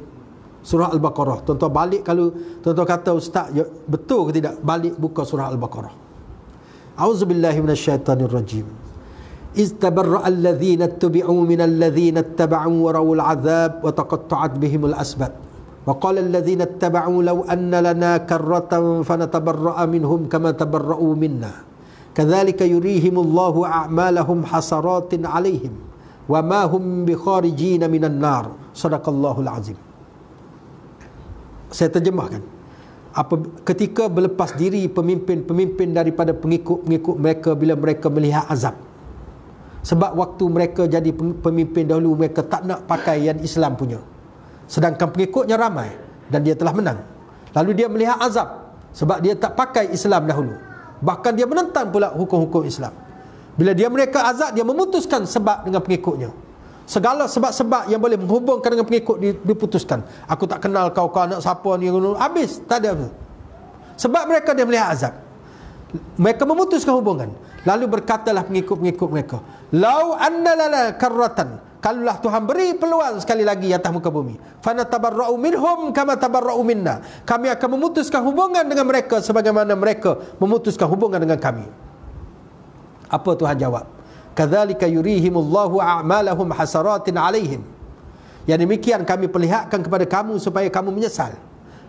surah al-baqarah tuan balik kalau tuan kata ustaz ya, betul ke tidak balik buka surah al-baqarah auzubillahi minasyaitanir rajim إذ تبرأ الذين اتبعوا من الذين اتبعوا ورأوا wa وتقطعت بهم asbab وقال الذين اتبعوا لو أن لنا كرة فنتبرأ منهم كما تبرأوا منا كذلك يريهم الله أعمالهم حسرات عليهم وما هم بخارجين من النار صدق الله العظيم Saya terjemahkan Apa, Ketika berlepas diri pemimpin-pemimpin daripada pengikut-pengikut mereka Bila mereka melihat azab Sebab waktu mereka jadi pemimpin dahulu Mereka tak nak pakaian Islam punya Sedangkan pengikutnya ramai Dan dia telah menang Lalu dia melihat azab Sebab dia tak pakai Islam dahulu Bahkan dia menentang pula hukum-hukum Islam Bila dia mereka azab Dia memutuskan sebab dengan pengikutnya Segala sebab-sebab yang boleh menghubungkan dengan pengikut Diputuskan Aku tak kenal kau, kau anak siapa ni Habis, tak ada Sebab mereka dia melihat azab Mereka memutuskan hubungan Lalu berkatalah pengikut-pengikut mereka Lau annalala karratan kalaulah Tuhan beri peluang sekali lagi atas muka bumi fana tabarra'u minhum kama tabarra'u minna kami akan memutuskan hubungan dengan mereka sebagaimana mereka memutuskan hubungan dengan kami apa Tuhan jawab kadzalika yurihimullahu a'malahum hasaratin 'alaihim yang demikian kami perlihatkan kepada kamu supaya kamu menyesal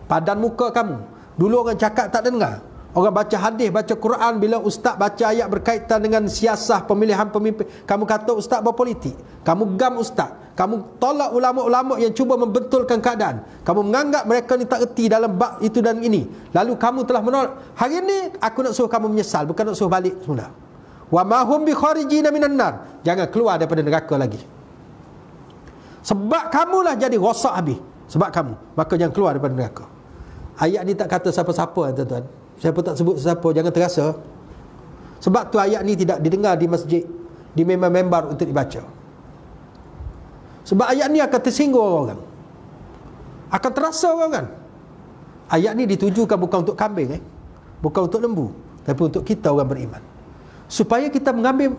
padan muka kamu dulu orang cakap tak dengar Orang baca hadis, baca Quran bila ustaz baca ayat berkaitan dengan siasah pemilihan pemimpin. Kamu kata ustaz berpolitik. Kamu gam ustaz. Kamu tolak ulama-ulama yang cuba membetulkan keadaan. Kamu menganggap mereka ni tak erti dalam bab itu dan ini. Lalu kamu telah menolak. Hari ini aku nak suruh kamu menyesal. Bukan nak suruh balik semula. Wa mahum bi kharijina minan nar. Jangan keluar daripada neraka lagi. Sebab kamulah jadi rosak habis. Sebab kamu. Maka jangan keluar daripada neraka. Ayat ni tak kata siapa-siapa tuan-tuan. Saya pun tak sebut siapa jangan terasa Sebab tu ayat ni tidak didengar di masjid Di member-member untuk dibaca Sebab ayat ni akan tersinggung orang-orang Akan terasa orang-orang Ayat ni ditujukan bukan untuk kambing eh? Bukan untuk lembu Tapi untuk kita orang beriman Supaya kita mengambil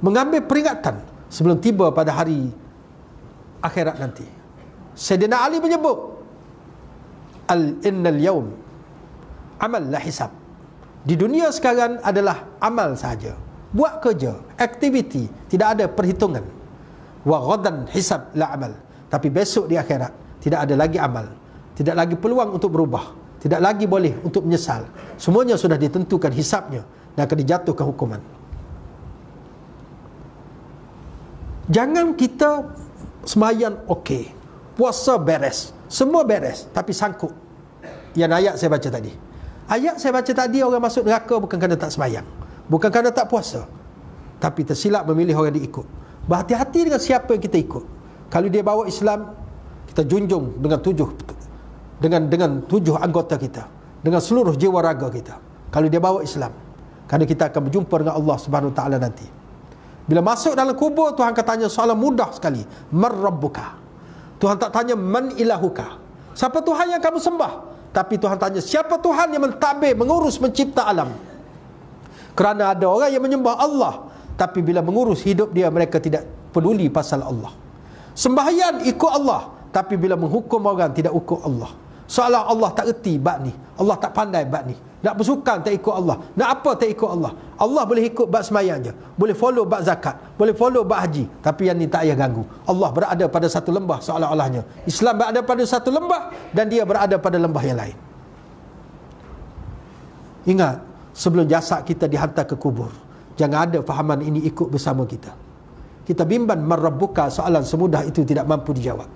Mengambil peringatan Sebelum tiba pada hari Akhirat nanti Sayyidina Ali menyebut Al-innal yaum amal lah hisap. Di dunia sekarang adalah amal saja. Buat kerja, aktiviti, tidak ada perhitungan. Wa ghadan hisab la amal. Tapi besok di akhirat tidak ada lagi amal. Tidak lagi peluang untuk berubah. Tidak lagi boleh untuk menyesal. Semuanya sudah ditentukan hisapnya dan akan dijatuhkan hukuman. Jangan kita semayan okey. Puasa beres. Semua beres. Tapi sangkut. Yang ayat saya baca tadi. Ayat saya baca tadi orang masuk neraka bukan kerana tak sembahyang. Bukan kerana tak puasa. Tapi tersilap memilih orang diikut. Berhati-hati dengan siapa yang kita ikut. Kalau dia bawa Islam, kita junjung dengan tujuh dengan dengan tujuh anggota kita, dengan seluruh jiwa raga kita. Kalau dia bawa Islam, kerana kita akan berjumpa dengan Allah Subhanahu taala nanti. Bila masuk dalam kubur Tuhan akan tanya soalan mudah sekali. Mar Tuhan tak tanya man ilahuka? Siapa Tuhan yang kamu sembah? Tapi Tuhan tanya siapa Tuhan yang mentadbir, mengurus, mencipta alam? Kerana ada orang yang menyembah Allah tapi bila mengurus hidup dia mereka tidak peduli pasal Allah. sembahyan ikut Allah tapi bila menghukum orang tidak ikut Allah. Soalan Allah tak reti bab ni. Allah tak pandai bab ni. Nak bersukan tak ikut Allah Nak apa tak ikut Allah Allah boleh ikut bak semayang je Boleh follow bak zakat Boleh follow bak haji Tapi yang ni tak payah ganggu Allah berada pada satu lembah seolah-olahnya Islam berada pada satu lembah Dan dia berada pada lembah yang lain Ingat Sebelum jasad kita dihantar ke kubur Jangan ada fahaman ini ikut bersama kita Kita bimban merabuka soalan semudah itu tidak mampu dijawab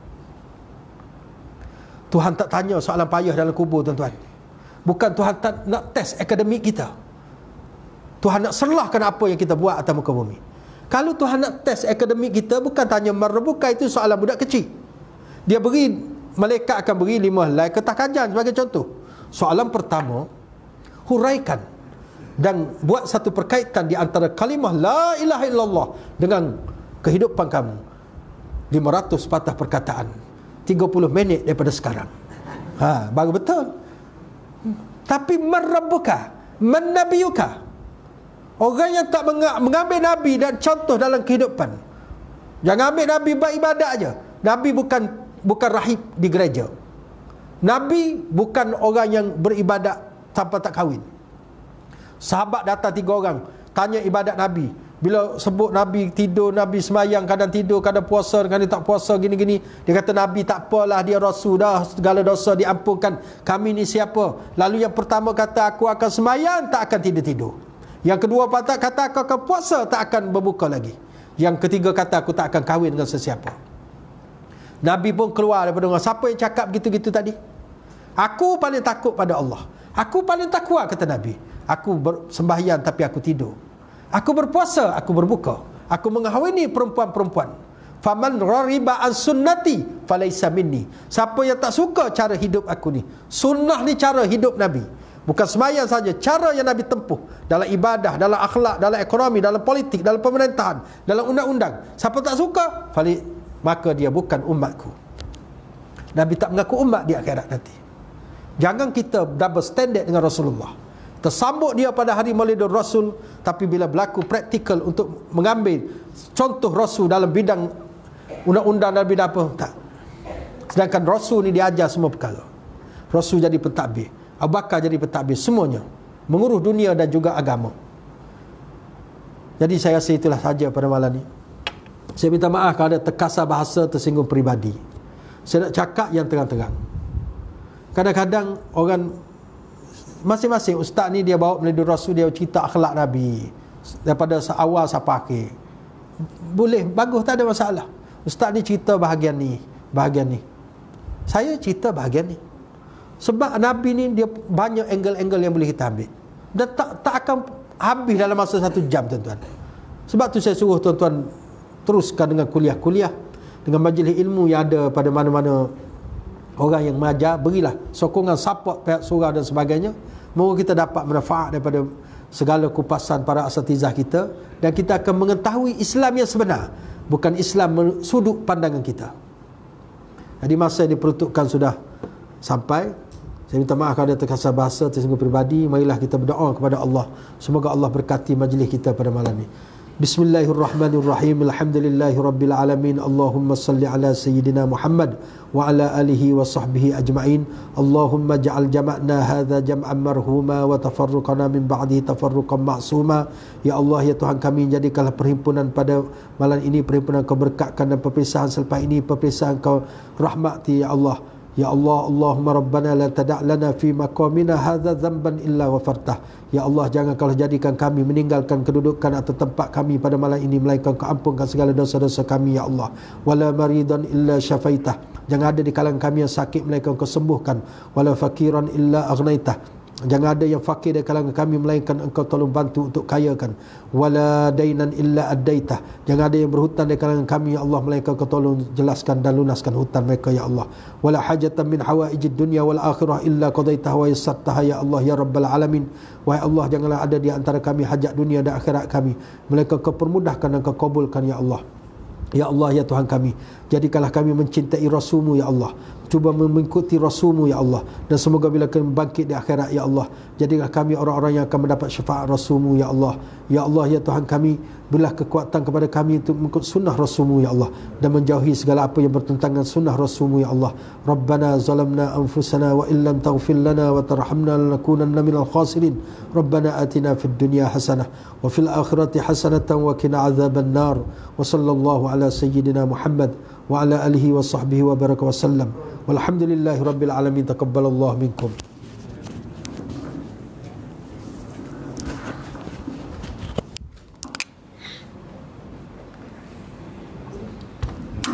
Tuhan tak tanya soalan payah dalam kubur tuan-tuan bukan Tuhan tak, nak test akademik kita. Tuhan nak serlahkan apa yang kita buat atas muka bumi. Kalau Tuhan nak test akademik kita, bukan tanya merebuka itu soalan budak kecil. Dia beri, malaikat akan beri lima helai ketah kajian sebagai contoh. Soalan pertama, huraikan dan buat satu perkaitan di antara kalimah La ilaha illallah dengan kehidupan kamu. 500 patah perkataan. 30 minit daripada sekarang. Ha, baru betul. Tapi merabbuka, menabiyuka. Orang yang tak mengambil nabi dan contoh dalam kehidupan. Jangan ambil nabi buat ibadat aja. Nabi bukan bukan rahib di gereja. Nabi bukan orang yang beribadat tanpa tak kahwin. Sahabat datang tiga orang tanya ibadat nabi bila sebut Nabi tidur, Nabi semayang, kadang tidur, kadang puasa, kadang tak puasa, gini-gini. Dia kata Nabi tak apalah, dia rasul dah, segala dosa diampunkan. Kami ni siapa? Lalu yang pertama kata, aku akan semayang, tak akan tidur-tidur. Yang kedua kata kata, aku akan puasa, tak akan berbuka lagi. Yang ketiga kata, aku tak akan kahwin dengan sesiapa. Nabi pun keluar daripada orang. Siapa yang cakap gitu-gitu tadi? Aku paling takut pada Allah. Aku paling takwa, kata Nabi. Aku sembahyang tapi aku tidur. Aku berpuasa, aku berbuka. Aku mengahwini perempuan-perempuan. Faman rariba an sunnati falaysa minni. Siapa yang tak suka cara hidup aku ni. Sunnah ni cara hidup Nabi. Bukan semayang saja, cara yang Nabi tempuh dalam ibadah, dalam akhlak, dalam ekonomi, dalam politik, dalam pemerintahan, dalam undang-undang. Siapa tak suka, falik, maka dia bukan umatku. Nabi tak mengaku umat dia akhirat nanti. Jangan kita double standard dengan Rasulullah tersambut dia pada hari Maulidur Rasul tapi bila berlaku praktikal untuk mengambil contoh Rasul dalam bidang undang-undang dan bidang apa tak sedangkan Rasul ni diajar semua perkara Rasul jadi pentadbir Abu Bakar jadi pentadbir semuanya mengurus dunia dan juga agama jadi saya rasa itulah saja pada malam ni saya minta maaf kalau ada terkasar bahasa tersinggung peribadi saya nak cakap yang terang-terang kadang-kadang orang masing-masing ustaz ni dia bawa melalui rasul dia cerita akhlak nabi daripada awal sampai akhir boleh bagus tak ada masalah ustaz ni cerita bahagian ni bahagian ni saya cerita bahagian ni sebab nabi ni dia banyak angle-angle yang boleh kita ambil dan tak tak akan habis dalam masa satu jam tuan-tuan sebab tu saya suruh tuan-tuan teruskan dengan kuliah-kuliah dengan majlis ilmu yang ada pada mana-mana orang yang mengajar berilah sokongan support pihak surau dan sebagainya Moga kita dapat manfaat daripada segala kupasan para asatizah kita dan kita akan mengetahui Islam yang sebenar bukan Islam sudut pandangan kita. Jadi masa yang diperuntukkan sudah sampai. Saya minta maaf kalau ada terkasar bahasa tersinggung pribadi. Marilah kita berdoa kepada Allah. Semoga Allah berkati majlis kita pada malam ini. Bismillahirrahmanirrahim. Alhamdulillahirabbil alamin. Allahumma salli ala sayyidina Muhammad wa ala alihi wa sahbihi ajma'in Allahumma ja'al jama'na hadha jam'an marhuma wa tafarruqana min ba'di tafarruqan ma'suma Ya Allah, Ya Tuhan kami jadikanlah perhimpunan pada malam ini perhimpunan kau berkatkan dan perpisahan selepas ini perpisahan kau rahmati Ya Allah Ya Allah, Allahumma Rabbana la tada' lana fi maqamina hadza dhanban illa ghafartah. Ya Allah, jangan kalah jadikan kami meninggalkan kedudukan atau tempat kami pada malam ini melainkan kau ampunkan segala dosa-dosa kami ya Allah. Wala maridan illa syafaitah. Jangan ada di kalangan kami yang sakit melainkan kau sembuhkan. Wala fakiran illa aghnaitah. Jangan ada yang fakir dari kalangan kami melainkan engkau tolong bantu untuk kayakan. Wala dainan illa addaitah. Jangan ada yang berhutang dari kalangan kami ya Allah melainkan engkau tolong jelaskan dan lunaskan hutang mereka ya Allah. Wala hajatan min hawaijid dunya wal akhirah illa qadaitah wa yassartaha ya Allah ya rabbal alamin. Wahai Allah janganlah ada di antara kami hajat dunia dan akhirat kami. Melainkan engkau permudahkan dan engkau kabulkan ya Allah. Ya Allah, Ya Tuhan kami Jadikanlah kami mencintai Rasulmu, Ya Allah cuba mengikuti Rasulmu ya Allah dan semoga bila kami bangkit di akhirat ya Allah jadilah kami orang-orang yang akan mendapat syafaat Rasulmu ya Allah ya Allah ya Tuhan kami berilah kekuatan kepada kami untuk mengikut sunnah Rasulmu ya Allah dan menjauhi segala apa yang bertentangan sunnah Rasulmu ya Allah Rabbana zalamna anfusana wa illam taghfir lana wa tarhamna lanakunanna minal khasirin Rabbana atina fid dunya hasanah wa fil akhirati hasanah wa qina azaban nar wa sallallahu ala sayyidina Muhammad wa wa ala alihi وعلى wa وصحبه wa sallam. والحمد لله رب العالمين تقبل الله منكم